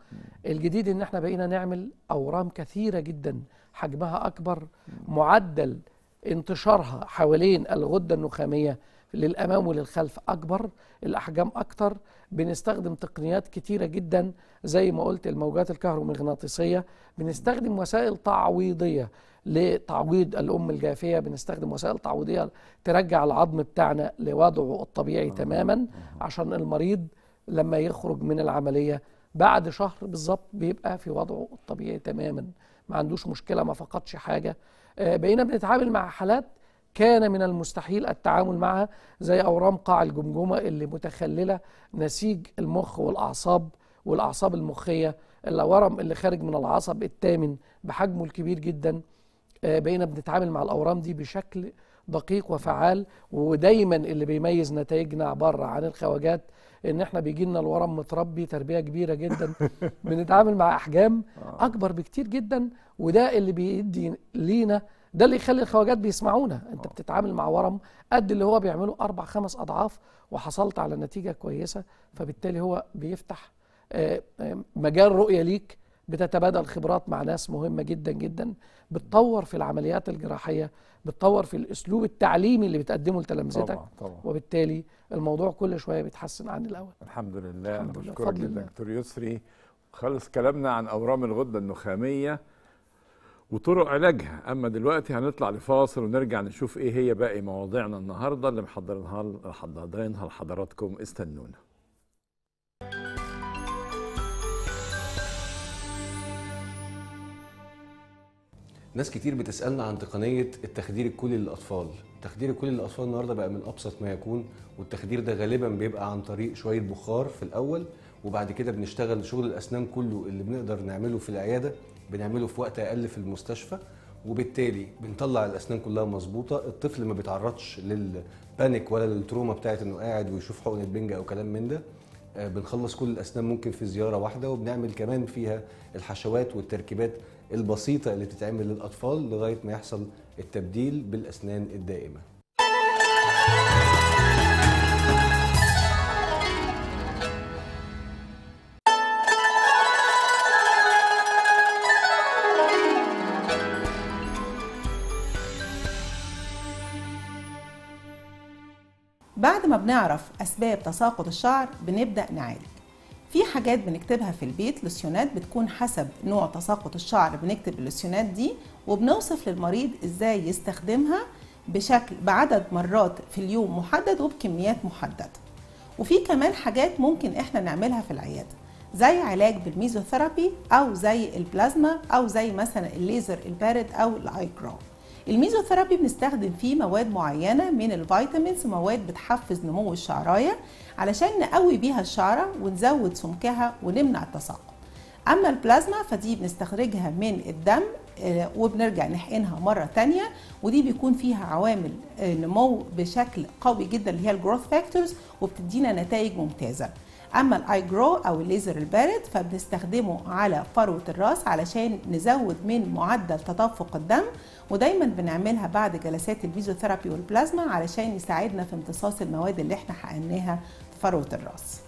الجديد ان احنا بقينا نعمل اورام كثيره جدا حجمها اكبر معدل انتشارها حوالين الغده النخاميه للامام وللخلف اكبر الاحجام اكتر بنستخدم تقنيات كتيرة جدا زي ما قلت الموجات الكهرومغناطيسية بنستخدم وسائل تعويضية لتعويض الأم الجافية بنستخدم وسائل تعويضية ترجع العظم بتاعنا لوضعه الطبيعي تماما عشان المريض لما يخرج من العملية بعد شهر بالظبط بيبقى في وضعه الطبيعي تماما ما عندوش مشكلة ما فقدش حاجة آه، بقينا بنتعامل مع حالات كان من المستحيل التعامل معها زي أورام قاع الجمجمة اللي متخللة نسيج المخ والأعصاب والأعصاب المخية الورم اللي خارج من العصب الثامن بحجمه الكبير جدا آه، بقينا بنتعامل مع الأورام دي بشكل دقيق وفعال ودايما اللي بيميز نتائجنا عبارة عن الخواجات ان احنا بيجي لنا الورم متربي تربيه كبيره جدا (laughs) بنتعامل مع احجام آه. اكبر بكتير جدا وده اللي بيدي لينا ده اللي يخلي الخواجات بيسمعونا انت آه. بتتعامل مع ورم قد اللي هو بيعمله اربع خمس اضعاف وحصلت على نتيجه كويسه فبالتالي هو بيفتح آه، مجال رؤيه ليك بتتبادل خبرات مع ناس مهمه جدا جدا بتطور في العمليات الجراحيه بتطور في الاسلوب التعليمي اللي بتقدمه لتلامذتك طبعا طبعا وبالتالي الموضوع كل شويه بيتحسن عن الاول الحمد لله بشكرك جدا دكتور يسري خلص كلامنا عن اورام الغده النخاميه وطرق علاجها اما دلوقتي هنطلع لفاصل ونرجع نشوف ايه هي باقي مواضيعنا النهارده اللي محضرينها محضرينها لحضراتكم استنونا ناس كتير بتسالنا عن تقنيه التخدير الكلي للاطفال التخدير الكلي للاطفال النهارده بقى من ابسط ما يكون والتخدير ده غالبا بيبقى عن طريق شويه بخار في الاول وبعد كده بنشتغل شغل الاسنان كله اللي بنقدر نعمله في العياده بنعمله في وقت اقل في المستشفى وبالتالي بنطلع الاسنان كلها مظبوطه الطفل ما بيتعرضش للبانيك ولا للتروما بتاعه انه قاعد ويشوف حقن البنج او كلام من ده آه، بنخلص كل الاسنان ممكن في زياره واحده وبنعمل كمان فيها الحشوات والتركيبات البسيطه اللي بتتعمل للاطفال لغايه ما يحصل التبديل بالاسنان الدائمه بعد ما بنعرف أسباب تساقط الشعر بنبدأ نعالج في حاجات بنكتبها في البيت لوسيونات بتكون حسب نوع تساقط الشعر بنكتب اللوسيونات دي وبنوصف للمريض ازاي يستخدمها بشكل بعدد مرات في اليوم محدد وبكميات محدده وفي كمان حاجات ممكن احنا نعملها في العياده زي علاج بالميزوثيرابي او زي البلازما او زي مثلا الليزر البارد او الايكرو الميزوثيرابي بنستخدم فيه مواد معينه من الفيتامينز مواد بتحفز نمو الشعرايه علشان نقوي بيها الشعره ونزود سمكها ونمنع التساقط اما البلازما فدي بنستخرجها من الدم آه، وبنرجع نحقنها مرة تانية ودي بيكون فيها عوامل آه، نمو بشكل قوي جدا اللي هي الجروث فاكتورز وبتدينا نتائج ممتازة اما الاي جرو او الليزر البارد فبنستخدمه على فروه الراس علشان نزود من معدل تدفق الدم ودايما بنعملها بعد جلسات الفيزيوثيرابي والبلازما علشان يساعدنا في امتصاص المواد اللي احنا حقناها في فروه الراس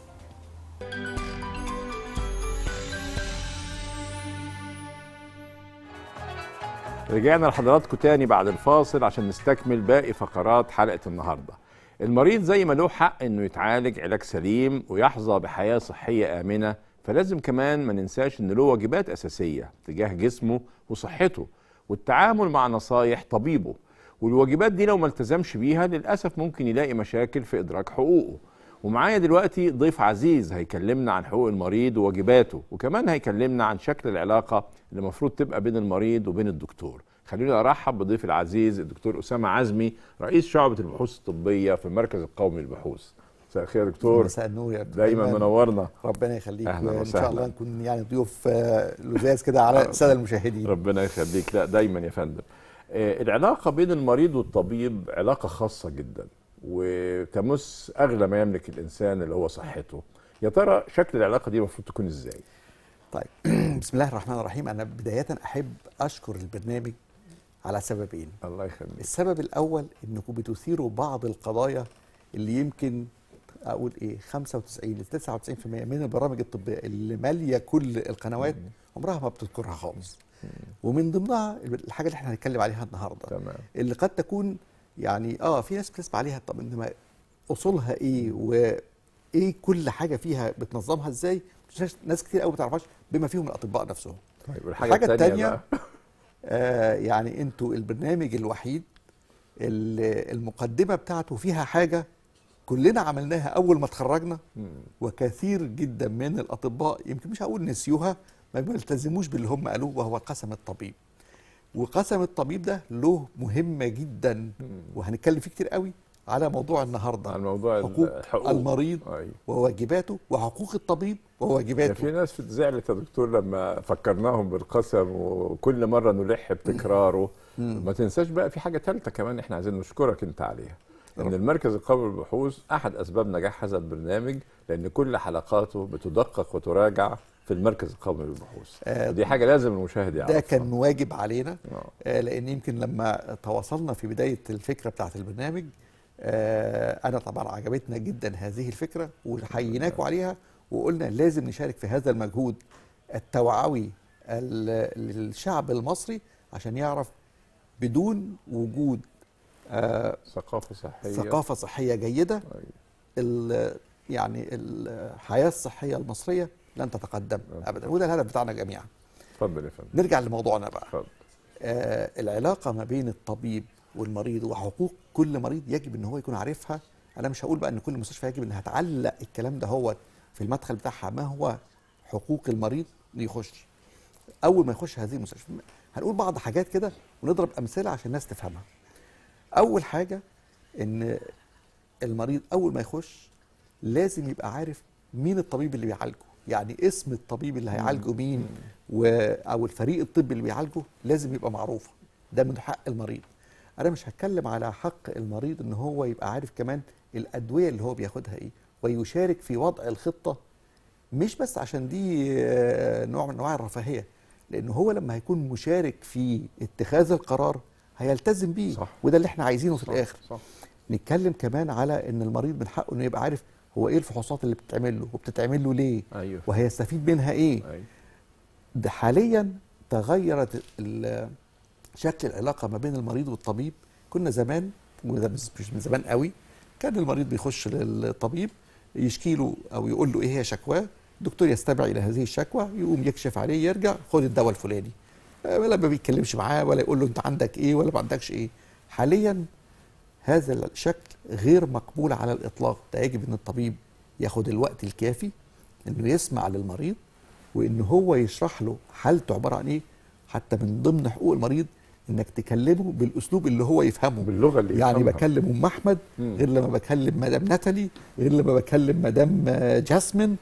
رجعنا لحضراتكم تاني بعد الفاصل عشان نستكمل باقي فقرات حلقه النهارده المريض زي ما له حق انه يتعالج علاج سليم ويحظى بحياه صحيه امنه فلازم كمان ما ننساش ان له واجبات اساسيه تجاه جسمه وصحته والتعامل مع نصايح طبيبه والواجبات دي لو ما التزمش بيها للأسف ممكن يلاقي مشاكل في إدراك حقوقه ومعايا دلوقتي ضيف عزيز هيكلمنا عن حقوق المريض وواجباته وكمان هيكلمنا عن شكل العلاقة اللي المفروض تبقى بين المريض وبين الدكتور خلينا أرحب بضيف العزيز الدكتور أسامة عزمي رئيس شعبة البحوث الطبية في المركز القومي للبحوث مساء الخير يا دكتور مساء النور يا دكتور دايما منورنا ربنا يخليك ان شاء الله نكون يعني ضيوف آه، لذاذ كده على الساده (laughs) المشاهدين ربنا يخليك لا دايما يا فندم آه، العلاقه بين المريض والطبيب علاقه خاصه جدا وتمس اغلى ما يملك الانسان اللي هو صحته يا ترى شكل العلاقه دي المفروض تكون ازاي طيب (clears throat) بسم الله الرحمن الرحيم انا بدايه احب اشكر البرنامج على سببين الله يخليك السبب الاول انكم بتثيروا بعض القضايا اللي يمكن اقول ايه 95 ل 99% من البرامج الطبيه اللي ماليه كل القنوات عمرها ما بتذكرها خالص ومن ضمنها الحاجه اللي احنا هنتكلم عليها النهارده تمام. اللي قد تكون يعني اه في ناس بتسمع عليها طب انما اصولها ايه وايه كل حاجه فيها بتنظمها ازاي ناس كتير قوي ما بتعرفهاش بما فيهم الاطباء نفسهم طيب الحاجه, الحاجة الثانيه (laughs) آه يعني انتوا البرنامج الوحيد المقدمه بتاعته فيها حاجه كلنا عملناها اول ما اتخرجنا وكثير جدا من الاطباء يمكن مش هقول نسيوها ما بيلتزموش باللي هم قالوه وهو قسم الطبيب وقسم الطبيب ده له مهمه جدا وهنتكلم فيه كتير قوي على موضوع النهارده على موضوع حقوق, الحقوق. المريض أي. وواجباته وحقوق الطبيب يعني وواجباته في ناس زعلت يا دكتور لما فكرناهم بالقسم وكل مره نلح بتكراره ما تنساش بقى في حاجه ثالثه كمان احنا عايزين نشكرك انت عليها ان المركز القومي للبحوث احد اسباب نجاح هذا البرنامج لان كل حلقاته بتدقق وتراجع في المركز القومي للبحوث آه دي حاجه لازم المشاهد يعرفها ده كان واجب علينا آه. آه لان يمكن لما تواصلنا في بدايه الفكره بتاعه البرنامج آه انا طبعا عجبتنا جدا هذه الفكره وحييناكم آه. عليها وقلنا لازم نشارك في هذا المجهود التوعوي للشعب المصري عشان يعرف بدون وجود ثقافه صحيه ثقافه صحيه جيده طيب. ال يعني الحياه الصحيه المصريه لن تتقدم طيب. ابدا وده الهدف بتاعنا جميعا اتفضل يا فندم نرجع لموضوعنا بقى اتفضل آه العلاقه ما بين الطبيب والمريض وحقوق كل مريض يجب ان هو يكون عارفها انا مش هقول بقى ان كل مستشفى يجب ان هتعلق الكلام ده هو في المدخل بتاعها ما هو حقوق المريض اللي يخش اول ما يخش هذه المستشفى هنقول بعض حاجات كده ونضرب امثله عشان الناس تفهمها اول حاجه ان المريض اول ما يخش لازم يبقى عارف مين الطبيب اللي بيعالجه يعني اسم الطبيب اللي هيعالجه مين و او الفريق الطبي اللي بيعالجه لازم يبقى معروف ده من حق المريض انا مش هتكلم على حق المريض ان هو يبقى عارف كمان الادويه اللي هو بياخدها ايه ويشارك في وضع الخطه مش بس عشان دي آه، نوع من انواع الرفاهيه لان هو لما هيكون مشارك في اتخاذ القرار هيلتزم بيه صح. وده اللي احنا عايزينه في صح. الاخر صح. نتكلم كمان على ان المريض من حقه انه يبقى عارف هو ايه الفحوصات اللي بتتعمل له وبتتعمل له ليه أيوه. وهيستفيد منها ايه أيوه. ده حاليا تغيرت شكل العلاقه ما بين المريض والطبيب كنا زمان وده مش من زمان قوي كان المريض بيخش للطبيب يشكي له او يقول له ايه هي شكواه الدكتور يستمع الى هذه الشكوى يقوم يكشف عليه يرجع خد الدواء الفلاني آه، ولا ما بيتكلمش معاه ولا يقول له انت عندك ايه ولا ما عندكش ايه حاليا هذا الشكل غير مقبول على الاطلاق ده يجب ان الطبيب ياخد الوقت الكافي انه يسمع للمريض وان هو يشرح له حالته عباره عن ايه حتى من ضمن حقوق المريض انك تكلمه بالاسلوب اللي هو يفهمه باللغه اللي يعني يفهمها. بكلم ام احمد غير لما بكلم مدام نتالي غير لما بكلم مدام جاسمين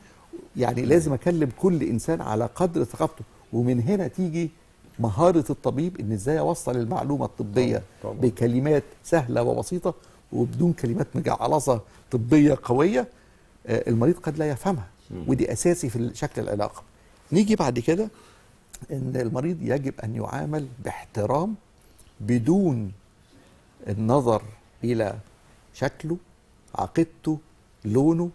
يعني لازم اكلم كل انسان على قدر ثقافته ومن هنا تيجي مهاره الطبيب ان ازاي اوصل المعلومه الطبيه طبعا. بكلمات سهله وبسيطه وبدون كلمات مجعلصه طبيه قويه آه، المريض قد لا يفهمها ودي اساسي في شكل العلاقه نيجي بعد كده ان المريض يجب ان يعامل باحترام بدون النظر الى شكله عقيدته لونه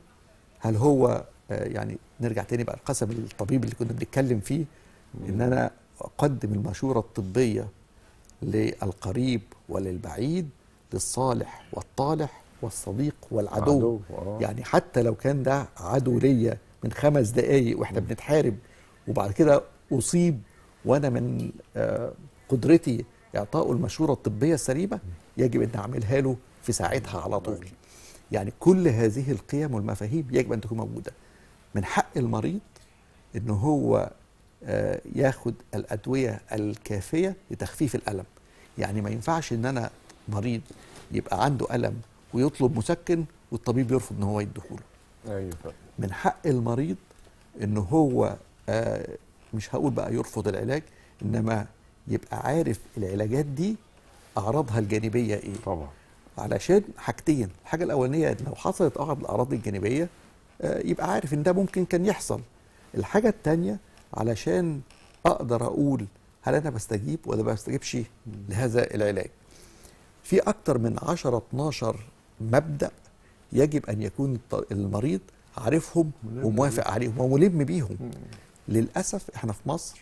هل هو آه، يعني نرجع تاني بقى القسم الطبيب اللي كنا بنتكلم فيه ان انا أقدم المشورة الطبية للقريب وللبعيد للصالح والطالح والصديق والعدو عدو. آه. يعني حتى لو كان ده عدو ليا من خمس دقايق واحنا م. بنتحارب وبعد كده أصيب وأنا من آه، قدرتي إعطائه المشورة الطبية السليمة يجب أن أعملها له في ساعتها على طول يعني كل هذه القيم والمفاهيم يجب أن تكون موجودة من حق المريض ان هو آه، ياخد الادويه الكافيه لتخفيف الالم يعني ما ينفعش ان انا مريض يبقى عنده الم ويطلب مسكن والطبيب يرفض ان هو يديهوله ايوه من حق المريض ان هو آه، مش هقول بقى يرفض العلاج انما يبقى عارف العلاجات دي اعراضها الجانبيه ايه طبعا علشان حاجتين الحاجه الاولانيه لو حصلت احد الاعراض الجانبيه آه، يبقى عارف ان ده ممكن كان يحصل الحاجه الثانيه علشان اقدر اقول هل انا بستجيب ولا ما بستجيبش لهذا العلاج في اكتر من 10 12 مبدا يجب ان يكون المريض عارفهم وموافق عليهم وملم بيهم للاسف احنا في مصر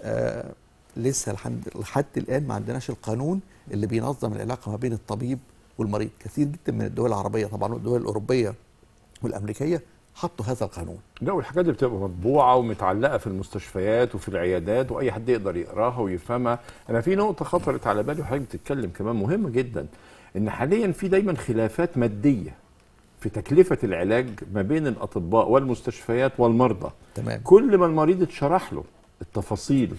آه لسه لحد الان ما عندناش القانون اللي بينظم العلاقه ما بين الطبيب والمريض كثير جدا من الدول العربيه طبعا والدول الاوروبيه والامريكيه حطوا هذا القانون لا والحاجات دي بتبقى مطبوعه ومتعلقه في المستشفيات وفي العيادات واي حد يقدر يقراها ويفهمها انا في نقطه خطرت على بالي وحضرتك بتتكلم كمان مهمه جدا ان حاليا في دايما خلافات ماديه في تكلفه العلاج ما بين الاطباء والمستشفيات والمرضى تمام كل ما المريض اتشرح له التفاصيل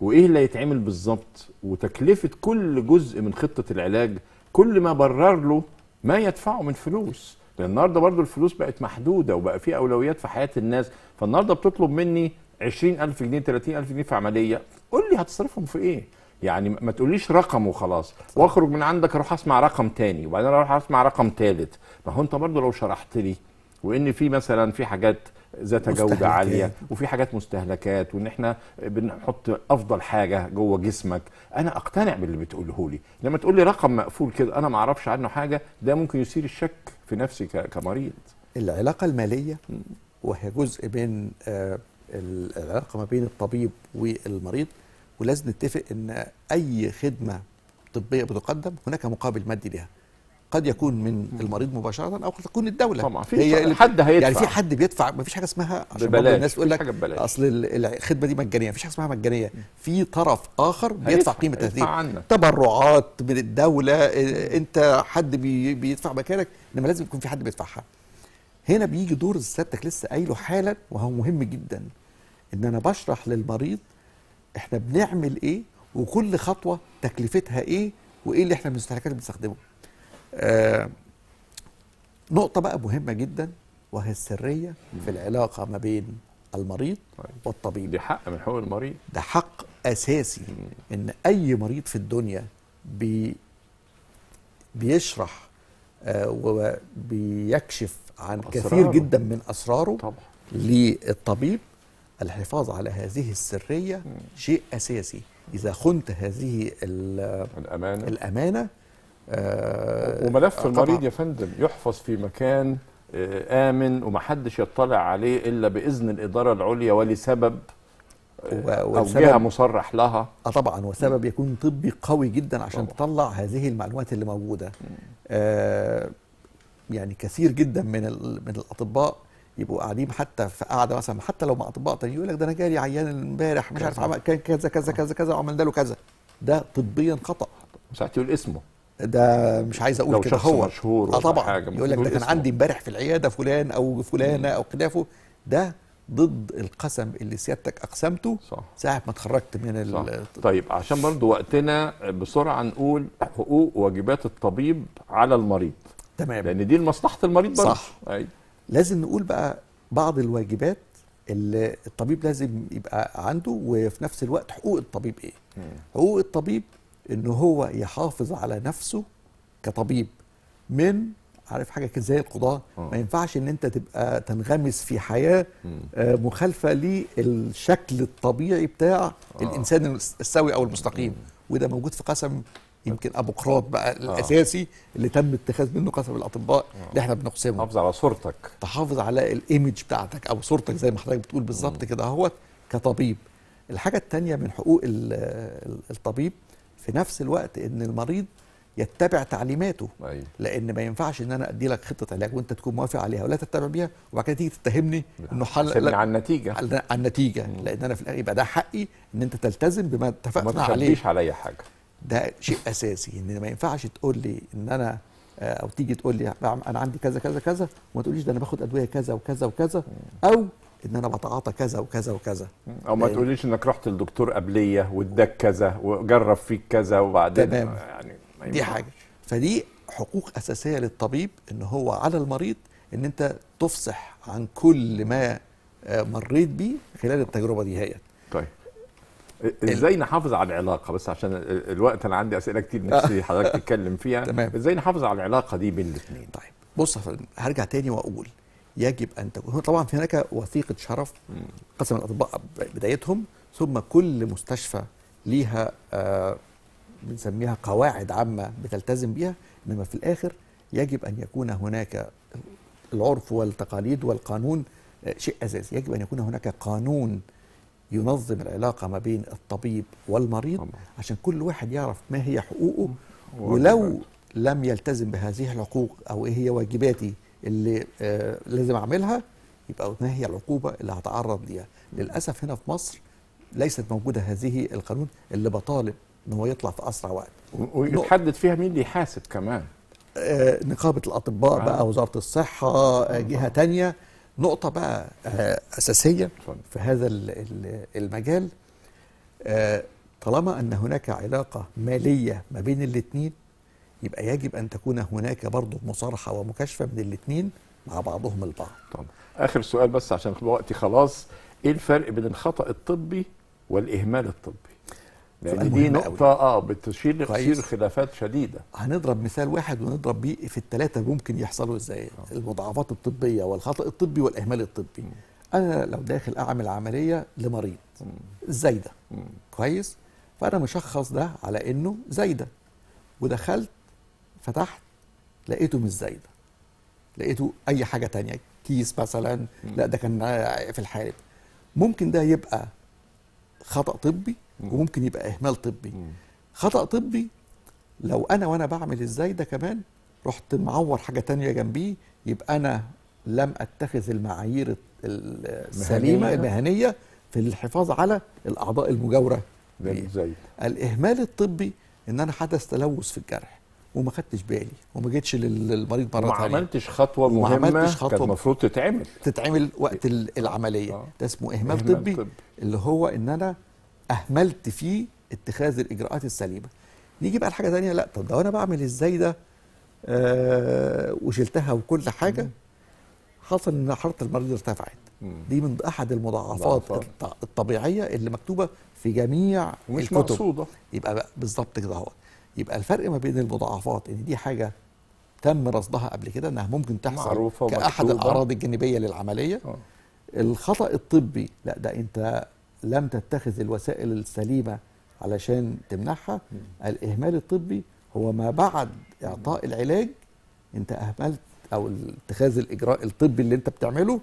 وايه اللي هيتعمل بالظبط وتكلفه كل جزء من خطه العلاج كل ما برر له ما يدفعه من فلوس لان النهارده برضو الفلوس بقت محدوده وبقى في اولويات في حياه الناس فالنهارده بتطلب مني 20000 جنيه 30000 جنيه في عمليه قول لي هتصرفهم في ايه يعني ما تقوليش رقم وخلاص واخرج من عندك اروح اسمع رقم تاني وبعدين اروح اسمع رقم تالت ما هو انت برضو لو شرحت لي وان في مثلا في حاجات ذات جوده عاليه وفي حاجات مستهلكات وان احنا بنحط افضل حاجه جوه جسمك انا اقتنع باللي بتقوله لي لما تقول لي رقم مقفول كده انا ما اعرفش عنه حاجه ده ممكن يثير الشك في نفسي كمريض العلاقه الماليه وهي جزء من آه، العلاقه ما بين الطبيب والمريض ولازم نتفق ان اي خدمه طبيه بتقدم هناك مقابل مادي لها قد يكون من المريض مباشره او قد تكون الدوله طبعا في هي حد هيدفع يعني في حد بيدفع ما فيش حاجه اسمها عشان ببلاش الناس تقول لك اصل الخدمه دي مجانيه ما فيش حاجه اسمها مجانيه في طرف اخر بيدفع قيمه هذه تبرعات من الدوله انت حد بيدفع مكانك انما لازم يكون في حد بيدفعها هنا بيجي دور سيادتك لسه قايله حالا وهو مهم جدا ان انا بشرح للمريض احنا بنعمل ايه وكل خطوه تكلفتها ايه وايه اللي احنا من بنستخدمه آه، نقطة بقى مهمة جدا وهي السرية في العلاقة ما بين المريض طيب. والطبيب دي حق من حقوق المريض ده حق أساسي إن أي مريض في الدنيا بي بيشرح آه، وبيكشف عن كثير جدا من أسراره طبعا. للطبيب الحفاظ على هذه السرية شيء أساسي إذا خنت هذه الأمانة, الأمانة آه، وملف آه، المريض يا فندم يحفظ في مكان آه، امن ومحدش يطلع عليه الا باذن الاداره العليا ولسبب او جهه مصرح لها اه طبعا وسبب يكون طبي قوي جدا عشان طبعا. تطلع هذه المعلومات اللي موجوده آه يعني كثير جدا من من الاطباء يبقوا قاعدين حتى في قاعده مثلا حتى لو مع اطباء تاني يقول لك ده انا جالي عيان امبارح مش عارف عمل كان كذا كذا كذا كذا وعملنا له كذا ده طبيا خطا ساعات يقول اسمه ده مش عايز اقول كده هو مشهور اه طبعا يقول لك ده كان عندي امبارح في العياده فلان او فلانه او خلافه ده ضد القسم اللي سيادتك اقسمته صح. ساعه ما اتخرجت من ال... طيب عشان برضو وقتنا بسرعه نقول حقوق وواجبات الطبيب على المريض تمام لان دي لمصلحه المريض برضو صح أي. لازم نقول بقى بعض الواجبات اللي الطبيب لازم يبقى عنده وفي نفس الوقت حقوق الطبيب ايه م. حقوق الطبيب ان هو يحافظ على نفسه كطبيب من عارف حاجه كده زي القضاه آه. ما ينفعش ان انت تبقى تنغمس في حياه آه، مخالفه للشكل الطبيعي بتاع آه. الانسان السوي او المستقيم وده موجود في قسم يمكن ابو قراط بقى الاساسي اللي تم اتخاذ منه قسم الاطباء اللي احنا بنقسمه تحافظ على صورتك تحافظ على الايمج بتاعتك او صورتك زي ما حضرتك بتقول بالظبط كده اهوت كطبيب الحاجه الثانيه من حقوق الطبيب في نفس الوقت ان المريض يتبع تعليماته أيوة. لان ما ينفعش ان انا ادي لك خطه علاج وانت تكون موافق عليها ولا تتبع بيها وبعد كده تيجي تتهمني انه حل على النتيجه على النتيجه مم. لان انا في الاخر يبقى ده حقي ان انت تلتزم بما اتفقنا عليه ما تخبيش عليا حاجه ده شيء اساسي ان ما ينفعش تقول لي ان انا آه، او تيجي تقول لي انا عندي كذا كذا كذا وما تقوليش ده انا باخد ادويه كذا وكذا وكذا او ان انا بتعاطى كذا وكذا وكذا او ما تقوليش انك رحت للدكتور قبليه واداك كذا وجرب فيك كذا وبعدين تمام. يعني دي حاجه فدي حقوق اساسيه للطبيب ان هو على المريض ان انت تفصح عن كل ما آه، مريت بيه خلال التجربه دي هيت طيب ازاي نحافظ على العلاقه بس عشان الوقت انا عندي اسئله كتير نفسي (laughs) آه. حضرتك تتكلم فيها تمام. ازاي نحافظ على العلاقه دي بين الاثنين طيب بص هرجع تاني واقول يجب ان تكون طبعا في هناك وثيقه شرف قسم الاطباء بدايتهم ثم كل مستشفى ليها آه بنسميها قواعد عامه بتلتزم بيها انما في الاخر يجب ان يكون هناك العرف والتقاليد والقانون آه، شيء اساسي يجب ان يكون هناك قانون ينظم العلاقه ما بين الطبيب والمريض عشان كل واحد يعرف ما هي حقوقه ولو لم يلتزم بهذه الحقوق او ايه هي واجباتي اللي آه، لازم اعملها يبقى ما هي العقوبه اللي هتعرض ليها للاسف هنا في مصر ليست موجوده هذه القانون اللي بطالب ان هو يطلع في اسرع وقت ويتحدد فيها مين اللي يحاسب كمان آه، نقابه الاطباء آه. بقى وزاره الصحه آه،, آه جهه تانية نقطه بقى آه اساسيه في هذا المجال آه طالما ان هناك علاقه ماليه ما بين الاثنين يبقى يجب ان تكون هناك برضه مصارحه ومكاشفه من الاثنين مع بعضهم البعض طبعا. اخر سؤال بس عشان وقتي خلاص ايه الفرق بين الخطا الطبي والاهمال الطبي لان دي نقطه اه بتشير لكثير خلافات شديده هنضرب مثال واحد ونضرب بيه في الثلاثه ممكن يحصلوا ازاي آه. المضاعفات الطبيه والخطا الطبي والاهمال الطبي م. انا لو داخل اعمل عمليه لمريض زايده كويس فانا مشخص ده على انه زايده ودخلت فتحت لقيته مش زي ده لقيته اي حاجه تانية كيس مثلا لا ده كان في الحالب ممكن ده يبقى خطا طبي وممكن يبقى اهمال طبي خطا طبي لو انا وانا بعمل ازاي ده كمان رحت معور حاجه تانية جنبيه يبقى انا لم اتخذ المعايير السليمه المهنيه في الحفاظ على الاعضاء المجاوره للزيت الاهمال الطبي ان انا حدث تلوث في الجرح وما خدتش بالي وما جيتش للمريض مره ثانيه ما عملتش خطوه مهمه ما عملتش خطوه كان المفروض تتعمل تتعمل وقت العمليه آه. ده اسمه اهمال, إهمال طبي طب. اللي هو ان انا اهملت فيه اتخاذ الاجراءات السليمه نيجي بقى لحاجه ثانيه لا طب ده انا بعمل ازاي ده آه وشلتها وكل حاجه حصل ان حراره المريض ارتفعت دي من احد المضاعفات الطبيعيه اللي مكتوبه في جميع مش الكتب مش مقصوده يبقى بالظبط كده اهوت يبقى الفرق ما بين المضاعفات ان دي حاجه تم رصدها قبل كده انها ممكن تحصل معروفة كاحد الاعراض الجانبيه للعمليه أوه. الخطا الطبي لا ده انت لم تتخذ الوسائل السليمه علشان تمنعها الاهمال الطبي هو ما بعد اعطاء العلاج انت اهملت او اتخاذ الاجراء الطبي اللي انت بتعمله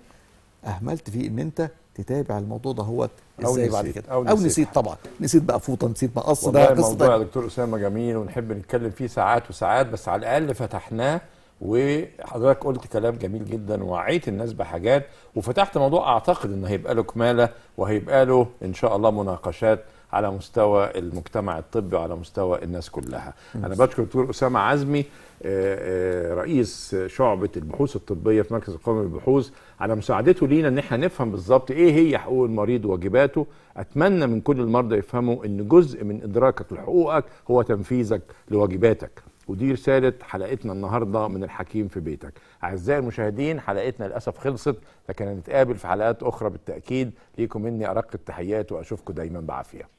اهملت فيه ان انت تتابع الموضوع ده هو ازاي بعد كده أو, او نسيت, نسيت طبعا نسيت بقى فوطه نسيت مقص ده قصه الموضوع يا دكتور اسامه جميل ونحب نتكلم فيه ساعات وساعات بس على الاقل فتحناه وحضرتك قلت كلام جميل جدا ووعيت الناس بحاجات وفتحت موضوع اعتقد انه هيبقى له كماله وهيبقى له ان شاء الله مناقشات على مستوى المجتمع الطبي وعلى مستوى الناس كلها انا بشكر دكتور اسامه عزمي آه، آه، رئيس شعبه البحوث الطبيه في مركز القومي للبحوث على مساعدته لينا ان احنا نفهم بالظبط ايه هي حقوق المريض وواجباته اتمنى من كل المرضى يفهموا ان جزء من ادراكك لحقوقك هو تنفيذك لواجباتك ودي رسالة حلقتنا النهاردة من الحكيم في بيتك أعزائي المشاهدين حلقتنا للأسف خلصت لكن هنتقابل في حلقات أخرى بالتأكيد ليكم مني أرق التحيات وأشوفكم دايما بعافية